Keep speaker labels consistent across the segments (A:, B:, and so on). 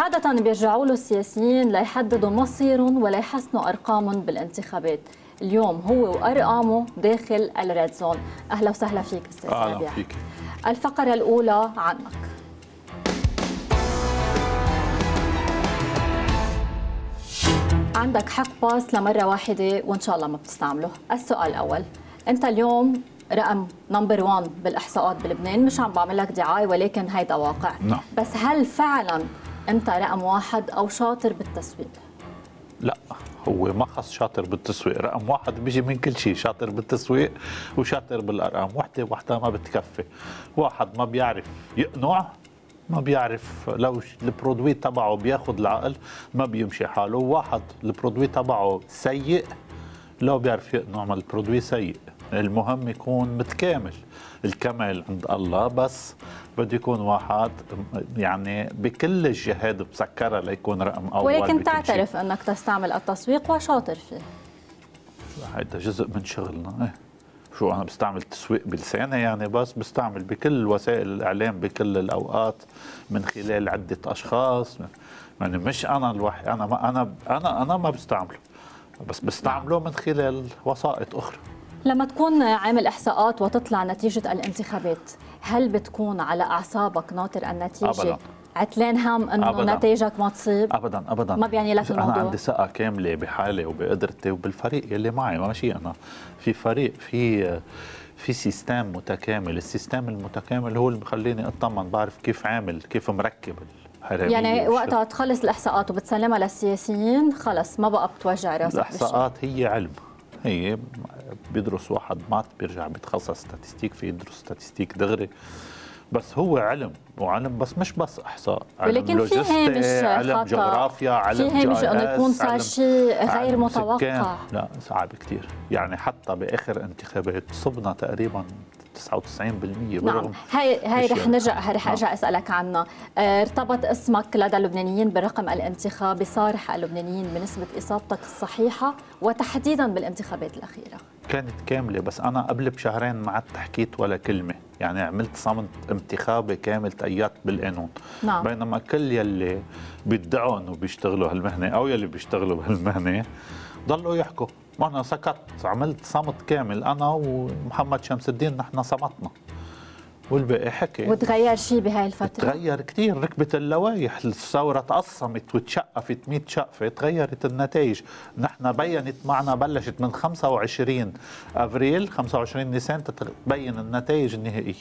A: عادة بيرجعوا له السياسيين ليحددوا مصيرهم وليحسنوا أرقامهم بالانتخابات اليوم هو وأرقامه داخل الريد زون أهلا وسهلا فيك أستاذ أهلا ربيع. فيك الفقرة الأولى عنك عندك حق باس لمرة واحدة وإن شاء الله ما بتستعمله السؤال الأول أنت اليوم رقم نمبر 1 بالاحصاءات بلبنان مش عم بعمل لك دعايه ولكن هيدا واقع نعم. بس هل فعلا أنت رقم واحد أو شاطر بالتسويق
B: لا هو ما خص شاطر بالتسويق رقم واحد بيجي من كل شيء شاطر بالتسويق وشاطر بالأرقام وحدة وحدة ما بتكفي واحد ما بيعرف يقنع ما بيعرف لو البرودوي تبعه بياخد العقل ما بيمشي حاله واحد البرودوي تبعه سيء لو بيعرف يقنع ما البرودوي سيء المهم يكون متكامل الكمل عند الله بس بده يكون واحد يعني بكل الجهاد بسكرها ليكون رقم اول ولكن تعترف
A: انك تستعمل التسويق وشاطر فيه
B: هيدا جزء من شغلنا ايه شو انا بستعمل تسويق بلساني يعني بس بستعمل بكل وسائل الاعلام بكل الاوقات من خلال عده اشخاص يعني مش انا الوحيد انا ما انا انا انا ما بستعمله بس بستعمله من خلال وسائط
A: اخرى لما تكون عامل احصاءات وتطلع نتيجه الانتخابات هل بتكون على اعصابك ناطر النتيجه أبداً. عتلان هم انه نتائجك ما تصيب ابدا ابدا ما بيعني لك الموضوع انا عندي
B: ثقه كامله بحالي وبقدرتي وبالفريق يلي معي ماشي انا في فريق في في سيستم متكامل السيستم المتكامل هو اللي مخليني اطمن بعرف كيف عامل كيف مركب يعني وقتها
A: تخلص الاحصاءات وبتسلمها للسياسيين خلص ما بقى بتوجع راسك الاحصاءات
B: هي علم هي بيدرس واحد مات بيرجع بيتخصص ستاتستيك في يدرس ستاتستيك دغري بس هو علم وعلم بس مش بس احصاء علم ولكن في هامش علم جغرافيا علم في هامش انه يكون صار
A: شيء غير متوقع
B: لا صعب كثير يعني حتى باخر انتخابات صبنا تقريبا 99% نعم هاي هاي رح نرجع رح نعم. ارجع نعم.
A: اسالك عنها آه، ارتبط اسمك لدى اللبنانيين بالرقم الانتخابي صارح اللبنانيين بنسبه اصابتك الصحيحه وتحديدا بالانتخابات الاخيره
B: كانت كامله بس انا قبل بشهرين ما عدت حكيت ولا كلمه يعني عملت صمت انتخابي كامل تأيات بالقانون نعم. بينما كل يلي بيدعوا انه بيشتغلوا هالمهنه او يلي بيشتغلوا بهالمهنه ضلوا يحكوا وانا سكت عملت صمت كامل أنا ومحمد شمس الدين نحن صمتنا والباقي حكي وتغير
A: شيء بهاي الفترة؟ تغير
B: كثير ركبت اللوايح الثورة تقسمت وتشقفت 100 شقفة تغيرت النتائج نحن بينت معنا بلشت من 25 أفريل 25 نيسان تبين النتائج النهائية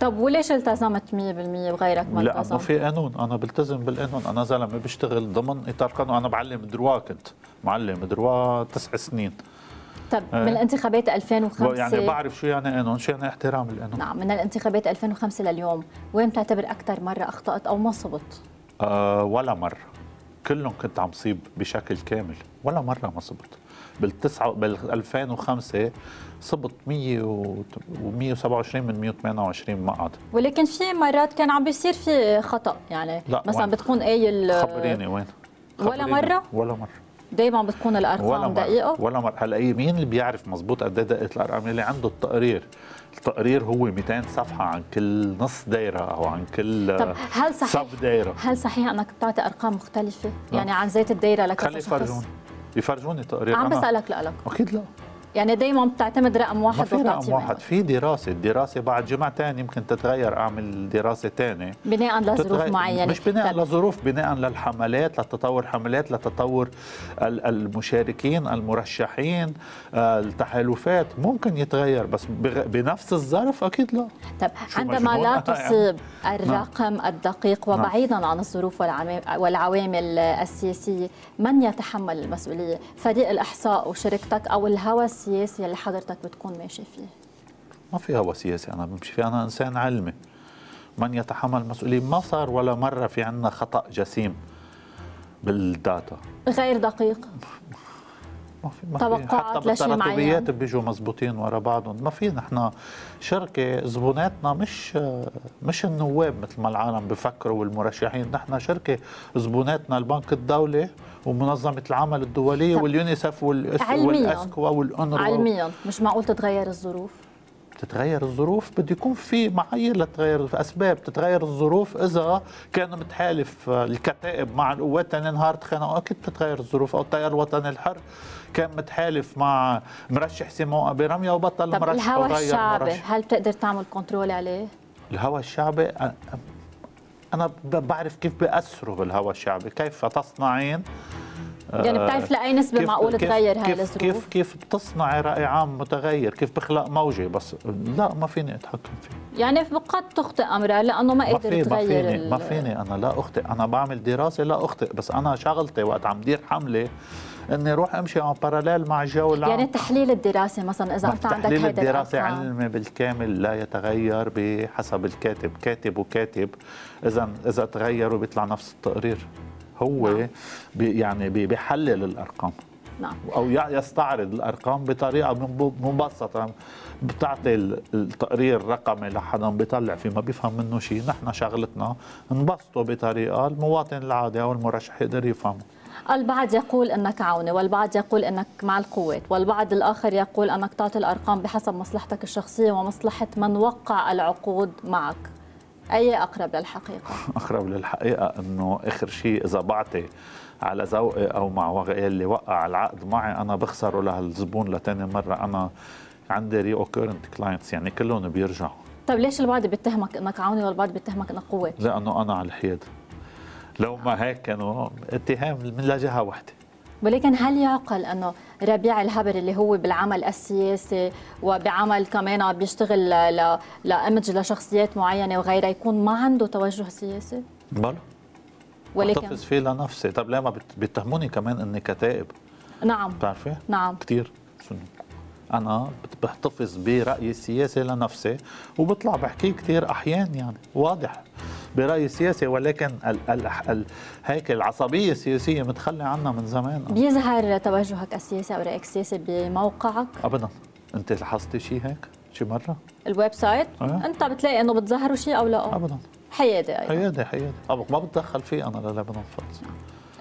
A: طب وليش التزمت 100% بغيرك ما التزمت؟ لا ما في
B: قانون انا بلتزم بالقانون انا زلمه بشتغل ضمن اطار قانون انا بعلم دروا كنت معلم دروا تسع سنين
A: طب آه. من الانتخابات 2005 يعني
B: بعرف شو يعني قانون شو يعني احترام القانون
A: نعم من الانتخابات 2005 لليوم وين بتعتبر اكثر مره اخطات او ما صبت
B: أه ولا مره كلهم كنت عم صيب بشكل كامل ولا مره ما صبت بال 2005 صبت 100 و127 من 128 مقعد
A: ولكن في مرات كان عم بيصير في خطا يعني لا مثلا وين. بتكون قايل خبريني وين خبريني. ولا مره ولا مره دايما بتكون الارقام ولا دقيقه
B: ولا مرة هلا إيه، مين اللي بيعرف مزبوط قد ايه دقه الارقام اللي عنده التقرير التقرير هو 200 صفحه عن كل نص دايره او عن كل طب هل صحيح صف دايره
A: هل صحيح انك بتعطي ارقام مختلفه لا. يعني عن زيت الدايره لكذا شخص خلي يفرجوني
B: يفرجوني تقرير عم بسالك
A: لك اكيد لا يعني دائما بتعتمد رقم واحد ما في رقم واحد
B: في دراسه الدراسه بعد جمعتين يمكن تتغير اعمل دراسه ثانيه
A: بناء لظروف معينه مش بناء طب.
B: لظروف بناء للحملات لتطور الحملات لتطور المشاركين المرشحين آه، التحالفات ممكن يتغير بس بنفس الظرف اكيد لا طب عندما لا تصيب
A: يعني. نعم. الرقم نعم. الدقيق وبعيدا نعم. عن الظروف والعوامل السياسيه من يتحمل المسؤوليه فريق الاحصاء وشركتك او الهوس السياسي اللي حضرتك بتكون ماشي فيه
B: ما في هوا سياسي انا بمشي فيه انا انسان علمي من يتحمل مسؤوليه ما صار ولا مره في عندنا خطا جسيم بالداتا
A: غير دقيق ما في ما طبقات حتى بالتراتبيات
B: بيجوا مزبوطين ورا بعضهم ما في نحن شركه زبوناتنا مش مش النواب مثل ما العالم بفكروا والمرشحين نحن شركه زبوناتنا البنك الدولي ومنظمه العمل الدوليه واليونيسف والاسكوا والانروا علميا
A: مش معقول تتغير الظروف
B: بتتغير الظروف بده يكون في معايير لتتغير في اسباب بتتغير الظروف اذا كان متحالف آه، الكتائب مع القوات نهار تخانقوا اكيد بتتغير الظروف او التيار الوطني الحر كان متحالف مع مرشح سيمون ابي رميه وبطل طب مرشح الهوى الشعبي
A: هل بتقدر تعمل كنترول عليه؟
B: الهوى الشعبي انا بعرف كيف بأثروا بالهوى الشعبي كيف تصنعين يعني بتعرف آه، لاي نسبه معقول تغير هاي الظروف كيف كيف بتصنعي راي عام متغير كيف بخلق موجه بس لا ما فيني اتحكم
A: فيه يعني قد تخطئ امرها لانه ما قدرت تغير ما فيني ما فيني
B: انا لا اخطئ انا بعمل دراسه لا اخطئ بس انا شغلتي وقت عم دير حمله اني اروح امشي عن باراليل مع الجو العام يعني
A: تحليل الدراسه مثلا اذا انت عندك تحليل الدراسه
B: علمي بالكامل لا يتغير بحسب الكاتب كاتب وكاتب اذا اذا تغيروا بيطلع نفس التقرير هو نعم. بي يعني بي بيحلل الارقام نعم. او يستعرض الارقام بطريقه مبسطه بتعطي التقرير الرقمي لحدا بيطلع فيه ما بيفهم منه شيء نحن شغلتنا نبسطه بطريقه المواطن العادي او المرشح يقدر يفهمه
A: البعض يقول انك عوني والبعض يقول انك مع القوات والبعض الاخر يقول انك تعطي الارقام بحسب مصلحتك الشخصيه ومصلحه من وقع العقود معك أي أقرب للحقيقة؟
B: أقرب للحقيقة أنه آخر شيء إذا بعطي على ذوقي أو مع اللي وقع العقد معي أنا بخسره لهالزبون لتاني مرة أنا عندي ري اوكورنت كلاينتس يعني كلهم بيرجعوا
A: طيب ليش البعض بيتهمك انك عوني والبعض بيتهمك انك قوة؟
B: لانه انا على الحياد لو ما هيك كانوا اتهام من لجهه وحده
A: ولكن هل يعقل انه ربيع الهبر اللي هو بالعمل السياسي وبعمل كمان بيشتغل لامج لشخصيات معينه وغيرها يكون ما عنده توجه سياسي؟ بلى ولكن بحتفظ
B: فيه لنفسي، طب ليه ما بيتهموني كمان اني كتائب؟ نعم بتعرفي؟ نعم كثير انا بحتفظ برايي السياسي لنفسي وبطلع بحكيه كثير احيان يعني واضح براي سياسي ولكن ال ال ال هيك العصبيه السياسيه متخلي عنا من زمان
A: بيظهر توجهك السياسي او رايك السياسي بموقعك
B: ابدا انت لاحظتي شيء هيك شي مره
A: الويب سايت أه؟ انت بتلاقي انه بتظهروا شيء او لا ابدا حيادي ايضا
B: حيادي حيادي ما بتدخل فيه انا للبنان فلس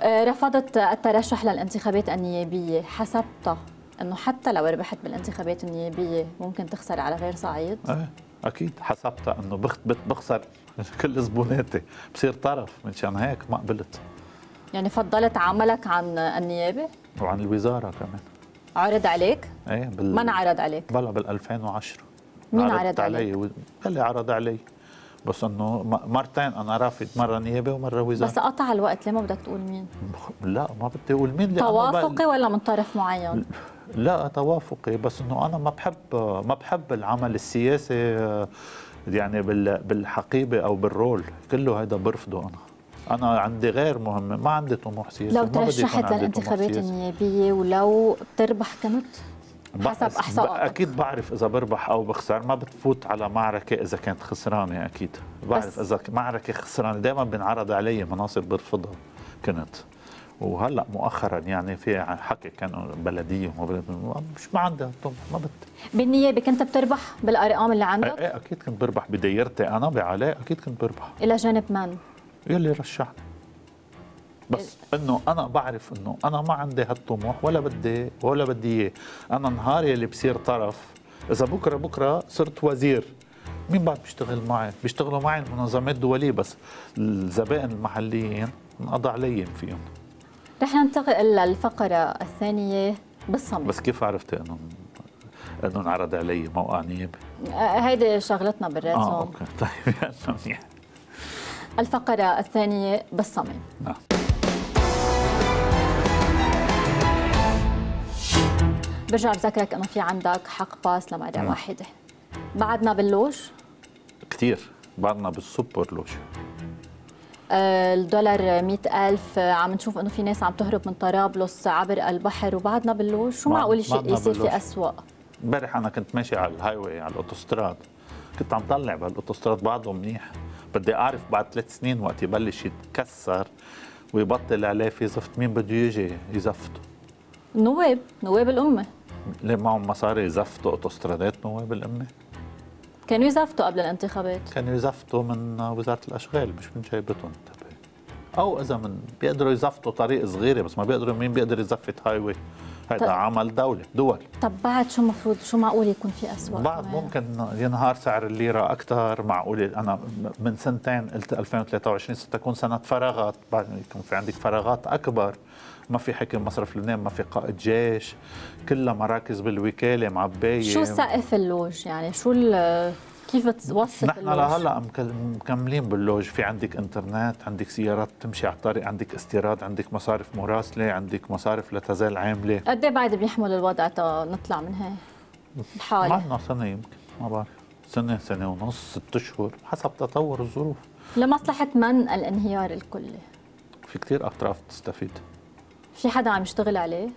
A: آه، رفضت الترشح للانتخابات النيابيه حسبتها انه حتى لو ربحت بالانتخابات النيابيه ممكن تخسر على غير صعيد؟
B: ايه اكيد حسبتها انه بخسر كل زبوناتي بصير طرف مشان هيك ما قبلت
A: يعني فضلت عملك عن النيابه؟
B: وعن الوزاره كمان
A: عرض عليك؟
B: ايه بال... من عرض عليك؟ بلا بال 2010
A: مين عرض عليك؟
B: و... اللي عرض علي بس انه مرتين انا رافض مره نيابه ومره وزاره بس
A: قطع الوقت ليه ما بدك تقول مين؟
B: لا ما بدي اقول مين توافقي بقى...
A: ولا من طرف معين؟
B: لا توافقي بس انه انا ما بحب ما بحب العمل السياسي يعني بالحقيبه او بالرول كله هيدا برفضه انا انا عندي غير مهمه ما عندي طموح سياسي لو ترشحت للانتخابات
A: النيابيه ولو بتربح كنت
B: حسب احصائك اكيد بعرف اذا بربح او بخسر ما بتفوت على معركه اذا كانت خسرانه اكيد بعرف اذا معركه خسرانه دائما بنعرض علي مناصب برفضها كنت وهلا مؤخرا يعني في حكي كان بلديه مش ما عندها ما بت
A: بالنيابه كنت بتربح بالارقام اللي عندك؟
B: ايه, إيه، اكيد كنت بربح بدايرتي انا بعلاء اكيد كنت بربح
A: الى جانب من؟ يلي رشحني
B: بس إيه. انه انا بعرف انه انا ما عندي هالطموح ولا بدي ولا بدي اياه انا نهار يلي بصير طرف اذا بكره بكره صرت وزير مين بعد بيشتغل معي؟ بيشتغلوا معي المنظمات الدوليه بس الزبائن المحليين انقضى عليهم فيهم
A: رح ننتقل للفقرة الثانية بالصمت بس
B: كيف عرفت انه انه انعرض علي موقع نيابي؟
A: آه، هيدي شغلتنا بالريد اه اوكي
B: طيب منيح
A: الفقرة الثانية بالصمم نعم. برجع بذكرك انه في عندك حق باس لمرة نعم. واحدة بعدنا باللوج؟
B: كثير بعدنا بالسوبر لوج
A: آه، الدولار مئة ألف آه، عم نشوف أنه في ناس عم تهرب من طرابلس عبر البحر وبعدنا باللوش شو معقول شيء يصير في أسوأ
B: امبارح أنا كنت ماشي على الهاي واي على الأوتوستراد كنت عم طلع بالأوتوستراد بعضه منيح بدي أعرف بعد ثلاث سنين وقت يبلش يتكسر ويبطل عليه في زفت مين بده يجي يزفته
A: نواب نواب الأمة
B: ليه معهم مصاري يزفتوا أوتوسترادات نواب الأمة
A: كانوا يزفتوا قبل الانتخابات
B: كانوا يزفتوا من وزاره الاشغال مش من جيبتهم او اذا من بيقدروا يزفتوا طريق صغيره بس ما بيقدروا مين بيقدر يزفت هاي واي هذا عمل دولة دول
A: طب بعد شو المفروض شو معقول يكون في أسوأ بعد ممكن
B: ينهار سعر الليرة أكثر معقول أنا من سنتين قلت 2023 ستكون سنة فراغات بعد يكون في عندك فراغات أكبر ما في حكم مصرف لبنان ما في قائد جيش كلها مراكز بالوكاله معبايه شو سقف
A: اللوج يعني شو ال كيف بتوصف نحن لهلا
B: مكملين باللوج في عندك انترنت عندك سيارات تمشي على الطريق عندك استيراد عندك مصارف مراسله عندك مصارف لا تزال عامله
A: قد ايه بعد بيحمل الوضع تا نطلع من هي الحالة
B: معنا سنه يمكن ما بعرف سنه سنه ونص ست اشهر حسب تطور الظروف
A: لمصلحه من الانهيار الكلي
B: في كثير اطراف تستفيد
A: في حدا عم يشتغل عليه؟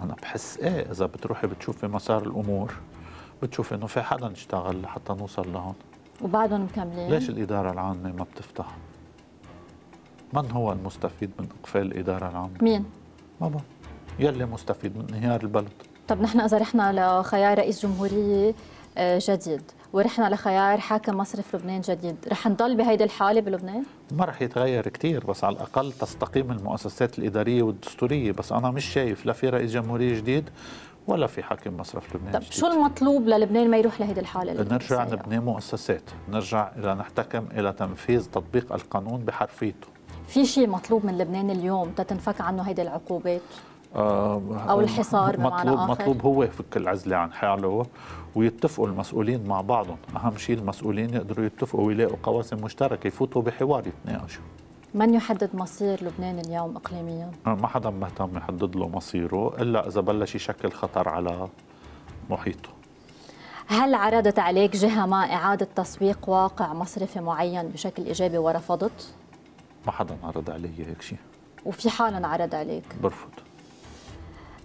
B: انا بحس ايه اذا بتروحي بتشوفي مسار الامور بتشوفي انه في حدا اشتغل لحتى نوصل لهون
A: وبعدهم مكملين ليش
B: الاداره العامه ما بتفتح؟ من هو المستفيد من اقفال الاداره العامه؟ مين؟ ما بعرف يلي مستفيد من انهيار البلد
A: طب نحن اذا رحنا لخيار رئيس جمهوريه آه، جديد ورحنا لخيار حاكم مصرف لبنان جديد رح نضل بهيدي الحاله بلبنان
B: ما راح يتغير كتير بس على الأقل تستقيم المؤسسات الإدارية والدستورية بس أنا مش شايف لا في رئيس جمهورية جديد ولا في حاكم مصرف لبنان طب جديد.
A: شو المطلوب للبنان ما يروح لهيدي الحالة
B: نرجع نبني مؤسسات نرجع إلى نحتكم إلى تنفيذ تطبيق القانون بحرفيته
A: في شيء مطلوب من لبنان اليوم تتنفك عنه هيدي العقوبات
B: آه، او الحصار بمعنى مطلوب آخر. مطلوب هو يفك العزله عن حاله ويتفقوا المسؤولين مع بعضهم اهم شيء المسؤولين يقدروا يتفقوا ويلاقوا قواسم مشتركه يفوتوا بحوار يتناقشوا
A: من يحدد مصير لبنان اليوم اقليميا
B: آه، ما حدا مهتم يحدد له مصيره الا اذا بلش يشكل خطر على محيطه
A: هل عرضت عليك جهة ما إعادة تسويق واقع مصرفي معين بشكل إيجابي ورفضت؟
B: ما حدا عرض علي هيك شيء
A: وفي حال عرض عليك؟ برفض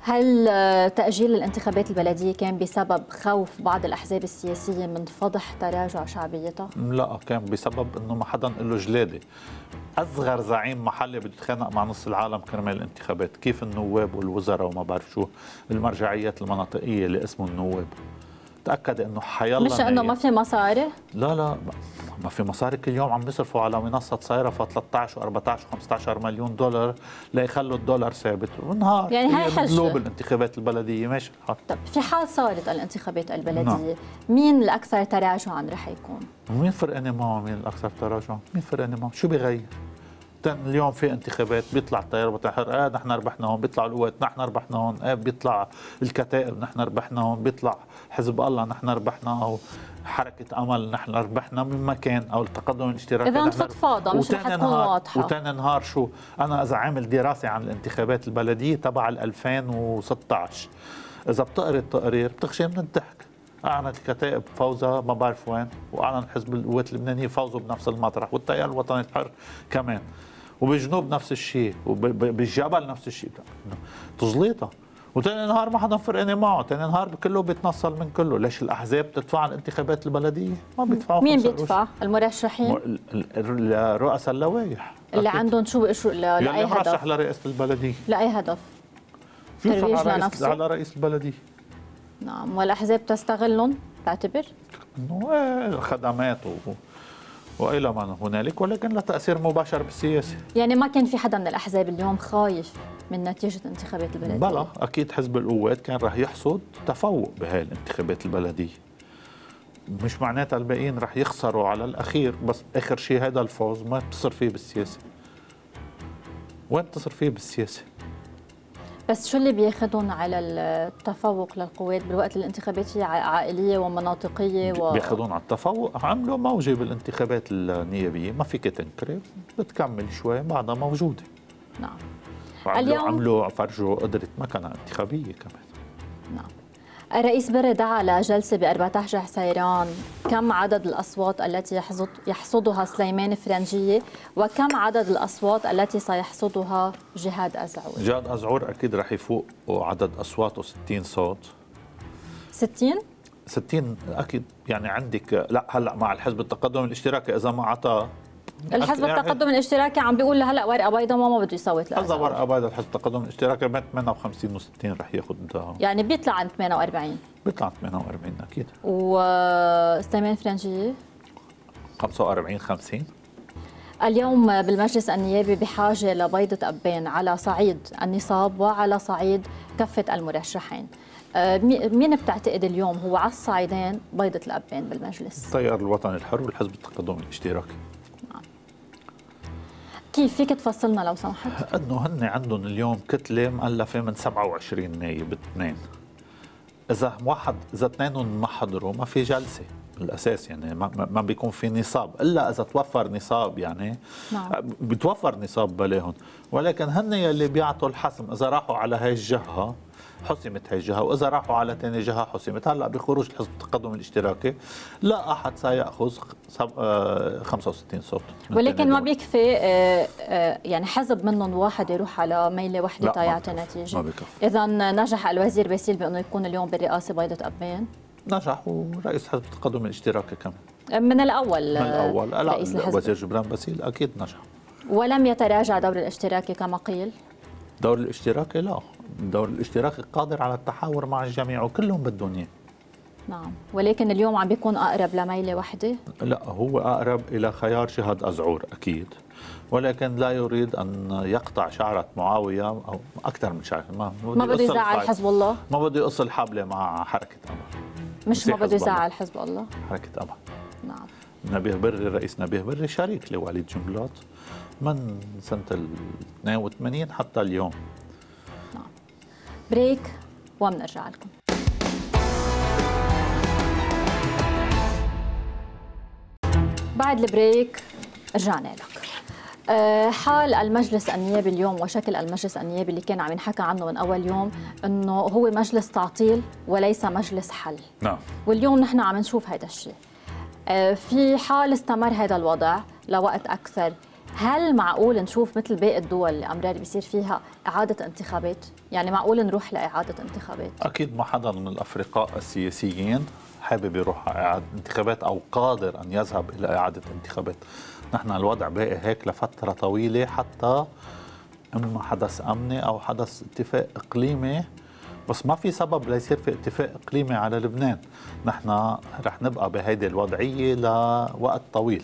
A: هل تأجيل الانتخابات البلدية كان بسبب خوف بعض الأحزاب السياسية من فضح تراجع شعبيتها؟
B: لا كان بسبب أنه ما حدا له جلادة أصغر زعيم محلي بده يتخانق مع نص العالم كرمال الانتخابات كيف النواب والوزراء وما بعرف شو المرجعيات المناطقية اللي اسمه النواب تاكد انه حيلا مش انه ما
A: في مصاري؟
B: لا لا ما في مصاري كل يوم عم بيصرفوا على منصه صايرفه 13 و14 و15 مليون دولار ليخلوا الدولار ثابت ونهار يعني هي حجه الانتخابات البلديه ماشي الحال طب
A: في حال صارت الانتخابات البلديه نعم. مين الاكثر تراجعا رح يكون؟
B: مين فرقانه معه مين الاكثر تراجعا؟ مين فرقانه معه؟ شو بغير؟ اليوم في انتخابات بيطلع التيار بتحر اه نحن ربحنا هون بيطلع القوات نحن ربحنا هون اه بيطلع الكتائب نحن ربحنا هون بيطلع حزب الله نحن ربحنا او حركة أمل نحن ربحنا من مكان أو التقدم الاشتراكي إذا فضفاضة مش رح تكون واضحة وتاني نهار شو أنا إذا عامل دراسة عن الانتخابات البلدية تبع 2016 إذا بتقري التقرير بتخشى من الضحك اعلنت الكتائب فوزها ما بعرف وين واعلن حزب القوات اللبنانيه فوزه بنفس المطرح والتيار الوطني الحر كمان وبالجنوب نفس الشيء وبالجبل نفس الشيء تزليطه وتاني نهار ما حدا فرقني معه، تاني نهار كله بيتنصل من كله، ليش الاحزاب بتدفع عن الانتخابات البلديه؟
A: ما بيدفعوا مين بيدفع؟ المرشحين؟
B: رؤساء اللوائح
A: اللي عندهم شو شو لاي يعني هدف؟ مرشح
B: لرئاسه البلديه
A: لاي هدف؟ ترويج لنفسه على رئيس البلديه نعم والاحزاب تستغلهم تعتبر؟
B: انه إيه، خدمات و... والى ما هنالك ولكن لا تاثير مباشر بالسياسه
A: يعني ما كان في حدا من الاحزاب اليوم خايف من نتيجه انتخابات البلديه بلا
B: اكيد حزب القوات كان رح يحصد تفوق بهاي الانتخابات البلديه مش معناتها الباقيين رح يخسروا على الاخير بس اخر شيء هذا الفوز ما بتصير فيه بالسياسه وين بتصير فيه بالسياسه
A: بس شو اللي بياخذهم على التفوق للقوات بالوقت الانتخابات هي عائليه ومناطقيه و... بياخذهم
B: على التفوق عملوا موجه بالانتخابات النيابيه ما فيك تنكري بتكمل شوي بعدها موجوده نعم عملوا اليوم عملوا فرجوا قدره مكنه انتخابيه كمان
A: نعم الرئيس بري دعا لجلسة ب 14 حزيران كم عدد الأصوات التي يحصد يحصدها سليمان فرنجية وكم عدد الأصوات التي سيحصدها جهاد أزعور
B: جهاد أزعور أكيد رح يفوق عدد أصواته 60 صوت 60 60 أكيد يعني عندك لا هلأ مع الحزب التقدم الاشتراكي إذا ما اعطاه
A: الحزب يعني التقدم الاشتراكي عم بيقول لهلا ورقه بيضاء ما بده يصوت لها هذا ورقه
B: بيضاء الحزب التقدم الاشتراكي بين 58 و60 رح ياخذ
A: يعني بيطلع عن 48
B: بيطلع عن 48 اكيد
A: وسليمان فرنجي
B: 45 50
A: اليوم بالمجلس النيابي بحاجة لبيضة أبين على صعيد النصاب وعلى صعيد كفة المرشحين آه، مين بتعتقد اليوم هو على الصعيدين بيضة الأبين بالمجلس؟
B: التيار الوطني الحر والحزب التقدم الاشتراكي
A: كيف فيك تفصلنا لو سمحت؟ انه
B: هن عندهم اليوم كتله مؤلفه من 27 نايب اثنين اذا واحد اذا اثنينهم ما حضروا ما في جلسه بالاساس يعني ما بيكون في نصاب الا اذا توفر نصاب يعني نعم. بتوفر نصاب بلاهم ولكن هن يلي بيعطوا الحسم اذا راحوا على هاي الجهه حسمت هي الجهه واذا راحوا على ثاني جهه حسمت هلا بخروج الحزب التقدم الاشتراكي لا احد سياخذ 65 آه، صوت
A: ولكن ما بيكفي آه، آه، يعني حزب منهم واحد يروح على ميله وحده تيعطي نتيجه اذا نجح الوزير باسيل بانه يكون اليوم بالرئاسه بيضه قبان
B: نجح ورئيس حزب التقدم الاشتراكي كمان
A: من الاول من الاول رئيس الحزب وزير
B: جبران باسيل اكيد نجح
A: ولم يتراجع دور الاشتراكي كما قيل
B: دور الاشتراكي لا الدور الاشتراكي قادر على التحاور مع الجميع وكلهم بدهم اياه
A: نعم ولكن اليوم عم بيكون اقرب لميله وحده
B: لا هو اقرب الى خيار شهد ازعور اكيد ولكن لا يريد ان يقطع شعره معاويه او اكثر من شعره ما, ما بده يزعل حزب الله ما بده يقص الحبل مع حركه امل مش ما بده يزعل حزب الله حركه امل نعم نبيه بري الرئيس نبيه بري شريك لوليد جنبلاط من سنه ال 82 حتى اليوم
A: بريك وبنرجع لكم بعد البريك رجعنا لك آه، حال المجلس النيابي اليوم وشكل المجلس النيابي اللي كان عم ينحكى عنه من اول يوم انه هو مجلس تعطيل وليس مجلس حل نعم واليوم نحن عم نشوف هذا الشيء آه، في حال استمر هذا الوضع لوقت اكثر هل معقول نشوف مثل باقي الدول اللي امرار بيصير فيها اعاده انتخابات يعني معقول نروح لإعادة انتخابات
B: أكيد ما حدا من الأفرقاء السياسيين حابب يروح على إعادة انتخابات أو قادر أن يذهب إلى إعادة انتخابات نحن الوضع باقي هيك لفترة طويلة حتى إما حدث أمني أو حدث اتفاق إقليمي بس ما في سبب ليصير في اتفاق إقليمي على لبنان نحن رح نبقى بهيدي الوضعية لوقت طويل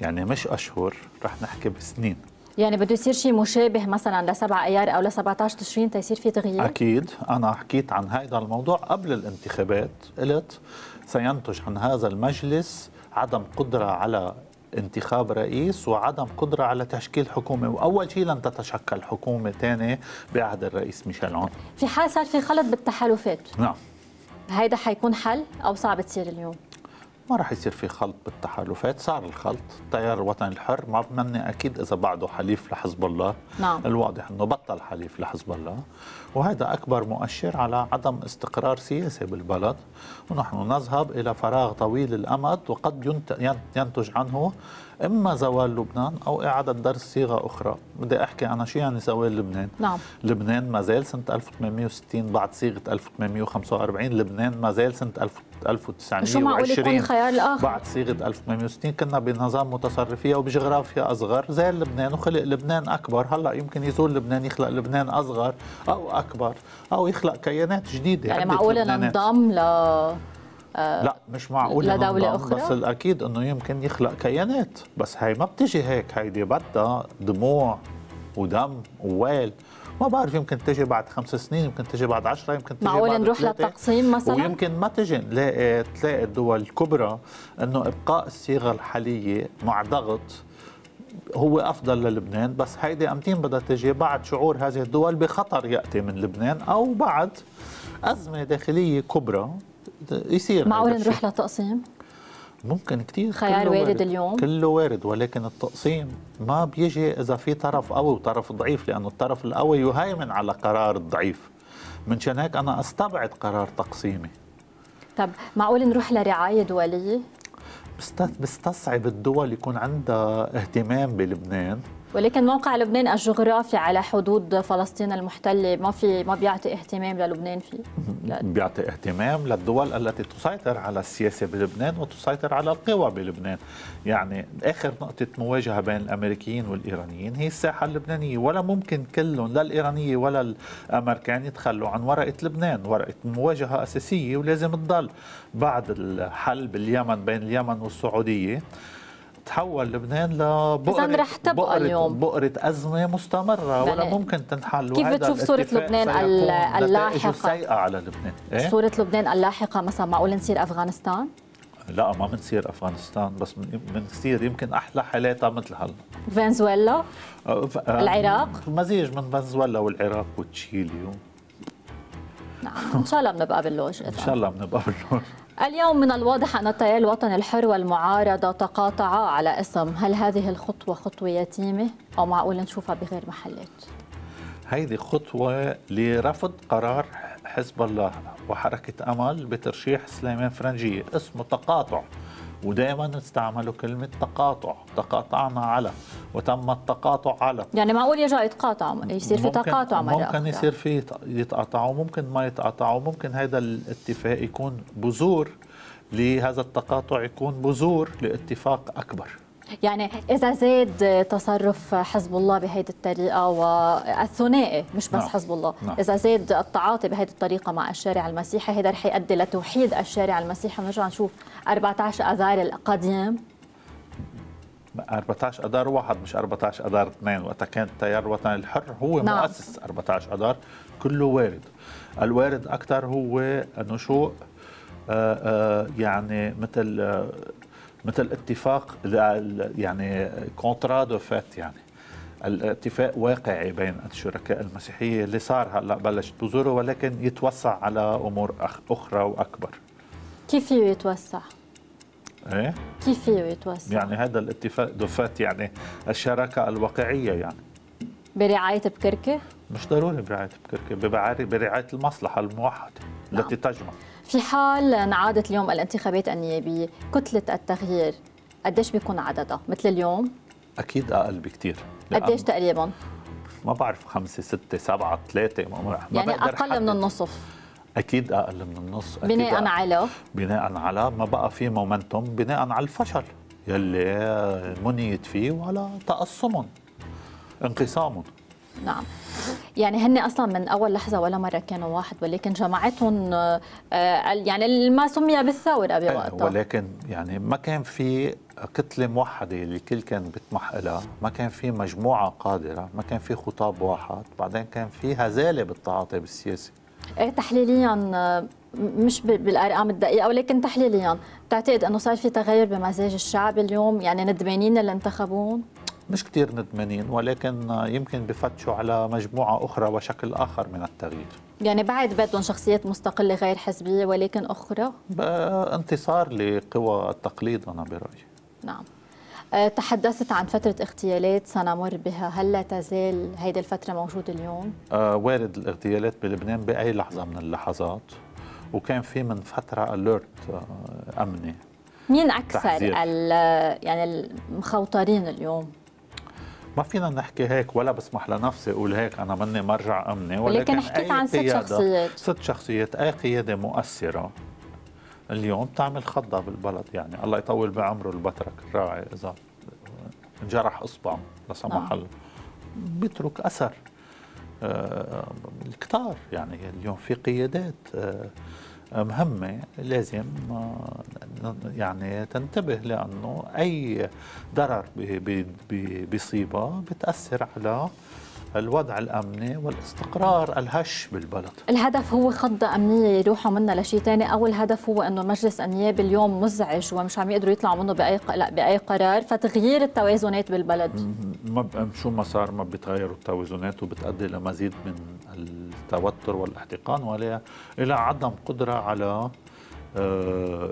B: يعني مش أشهر رح نحكي بسنين
A: يعني بده يصير شيء مشابه مثلا ل 7 ايار او ل 17 تشرين تيصير في تغيير؟
B: اكيد انا حكيت عن هذا الموضوع قبل الانتخابات قلت سينتج عن هذا المجلس عدم قدره على انتخاب رئيس وعدم قدرة على تشكيل حكومة وأول شيء لن تتشكل حكومة ثانية بعهد الرئيس ميشيل عون
A: في حال صار في خلط بالتحالفات نعم هيدا حيكون حل أو صعب تصير اليوم ما
B: راح يصير في خلط بالتحالفات صار الخلط التيار الوطني الحر ما بمني اكيد اذا بعده حليف لحزب الله نعم. الواضح انه بطل حليف لحزب الله وهذا أكبر مؤشر على عدم استقرار سياسي بالبلد ونحن نذهب إلى فراغ طويل الأمد وقد ينتج عنه إما زوال لبنان أو إعادة درس صيغة أخرى بدي أحكي أنا شو يعني زوال لبنان نعم. لبنان ما زال سنة 1860 بعد صيغة 1845 لبنان ما زال سنة 1920 شو معقول يكون خيار آخر بعد صيغة 1860 كنا بنظام متصرفية وبجغرافيا أصغر زال لبنان وخلق لبنان أكبر هلأ يمكن يزول لبنان يخلق لبنان أصغر أو اكبر او يخلق كيانات جديده يعني معقول ننضم
A: ل لا آه،
B: مش معقول لدولة أخرى بس الأكيد أنه يمكن يخلق كيانات بس هي ما بتجي هيك هيدي بدها دموع ودم وويل ما بعرف يمكن تجي بعد خمس سنين يمكن تجي بعد عشرة يمكن تجي معقول بعد نروح للتقسيم مثلا ويمكن ما تجي نلاقي تلاقي الدول الكبرى انه ابقاء الصيغه الحاليه مع ضغط هو افضل للبنان بس هيدي امتين بدها تجي بعد شعور هذه الدول بخطر ياتي من لبنان او بعد ازمه داخليه كبرى يصير معقول نروح لتقسيم؟ ممكن كثير خيار وارد, وارد اليوم كله وارد ولكن التقسيم ما بيجي اذا في طرف قوي وطرف ضعيف لانه الطرف القوي يهيمن على قرار الضعيف منشان هيك انا استبعد قرار تقسيمي
A: طب معقول نروح لرعايه دوليه
B: بستصعب الدول يكون عندها اهتمام بلبنان
A: ولكن موقع لبنان الجغرافي على حدود فلسطين المحتلة ما في ما بيعطي اهتمام للبنان فيه
B: بيعطي اهتمام للدول التي تسيطر على السياسة بلبنان وتسيطر على القوى بلبنان يعني آخر نقطة مواجهة بين الأمريكيين والإيرانيين هي الساحة اللبنانية ولا ممكن كلهم لا الإيرانية ولا الأمريكان يتخلوا عن ورقة لبنان ورقة مواجهة أساسية ولازم تضل بعد الحل باليمن بين اليمن والسعودية تحول لبنان لبؤرة رح تبقى اليوم بؤرة أزمة مستمرة ولا ممكن تنحل كيف بتشوف صورة لبنان اللاحقة؟ سيئة على لبنان إيه؟
A: صورة لبنان اللاحقة مثلا معقول نصير أفغانستان؟
B: لا ما بنصير افغانستان بس بنصير يمكن احلى حالاتها مثل هلا
A: فنزويلا أه،
B: أه، العراق مزيج من فنزويلا والعراق وتشيلي و...
A: نعم ان شاء الله بنبقى باللوج ان
B: شاء الله بنبقى باللوج
A: اليوم من الواضح أن التيار الوطني الحر والمعارضة تقاطعا على اسم هل هذه الخطوة خطوة يتيمة أو معقول نشوفها بغير محلات؟
B: هذه خطوة لرفض قرار حزب الله وحركة أمل بترشيح سليمان فرنجية اسمه تقاطع ودائما استعملوا كلمة تقاطع تقاطعنا على وتم التقاطع على
A: يعني معقول يرجعوا يتقاطعوا يصير في تقاطع مرة ممكن يصير
B: في يتقاطعوا ممكن ما يتقاطعوا ممكن هذا الاتفاق يكون بذور لهذا التقاطع يكون بذور لاتفاق أكبر
A: يعني اذا زاد تصرف حزب الله بهيدي الطريقه والثنائي مش بس نعم. حزب الله نعم. اذا زاد التعاطي بهيدي الطريقه مع الشارع المسيحي هذا رح يؤدي لتوحيد الشارع المسيحي ونرجع نشوف 14 اذار القديم
B: 14 اذار واحد مش 14 اذار اثنين وقتها كان التيار الوطني الحر هو نعم. مؤسس 14 اذار كله وارد الوارد اكثر هو نشوء آه، آه، يعني مثل آه، مثل اتفاق يعني كونترا دو فات يعني الاتفاق واقعي بين الشركاء المسيحيه اللي صار هلا بلشت بزوره ولكن يتوسع على امور اخرى واكبر
A: كيف فيه يتوسع؟ ايه كيف فيه يتوسع؟ يعني
B: هذا الاتفاق دفات يعني الشراكه الواقعيه يعني
A: برعايه بكركه؟
B: مش ضروري برعايه بكركه برعايه المصلحه الموحده التي نعم. تجمع
A: في حال انعادت اليوم الانتخابات النيابية كتلة التغيير قديش بيكون عددها مثل اليوم؟
B: أكيد أقل بكتير قديش تقريبا؟ ما بعرف خمسة ستة سبعة ثلاثة ما يعني أقل من النصف اكيد اقل من النص أكيد بناء على بناء على ما بقى في مومنتوم بناء على الفشل يلي منيت فيه وعلى تقسمهم انقسامهم
A: نعم يعني هن اصلا من اول لحظه ولا مره كانوا واحد ولكن جماعتهم آه، يعني ما سمي بالثوره بوقتها
B: ولكن يعني ما كان في كتله موحده اللي الكل كان بيطمح لها، ما كان في مجموعه قادره، ما كان في خطاب واحد، بعدين كان في هزاله بالتعاطي بالسياسي
A: ايه تحليليا آه، مش بالارقام الدقيقه ولكن تحليليا بتعتقد انه صار في تغير بمزاج الشعب اليوم يعني ندمانين اللي انتخبوهم
B: مش كثير ندمانين ولكن يمكن بفتشوا على مجموعة أخرى وشكل آخر من التغيير
A: يعني بعد بدهم شخصيات مستقلة غير حزبية ولكن أخرى؟
B: انتصار لقوى التقليد أنا برأيي
A: نعم آه، تحدثت عن فترة اغتيالات سنمر بها هل لا تزال هذه الفترة موجودة اليوم؟
B: آه وارد الاغتيالات بلبنان بأي لحظة من اللحظات وكان في من فترة أليرت آه، أمني
A: مين أكثر يعني المخوطرين اليوم؟
B: ما فينا نحكي هيك ولا بسمح لنفسي اقول هيك انا مني مرجع امني ولكن حكيت عن ست شخصيات ست شخصيات اي قياده مؤثره اليوم بتعمل خضه بالبلد يعني الله يطول بعمره البترك الراعي اذا انجرح اصبع لا سمح نعم. الله بيترك اثر آه الكتار يعني اليوم في قيادات آه مهمة لازم آه، يعني تنتبه لأنه أي ضرر بيصيبها بتأثر على الوضع الأمني والاستقرار
A: الهش بالبلد الهدف هو خضة أمنية يروحوا منا لشيء ثاني أو الهدف هو أنه المجلس النيابي اليوم مزعج ومش عم يقدروا يطلعوا منه بأي لا بأي قرار فتغيير التوازنات بالبلد
B: ما ب... شو ما صار ما بيتغيروا التوازنات وبتؤدي لمزيد من التوتر والاحتقان ولا إلى عدم قدرة على آه، آه،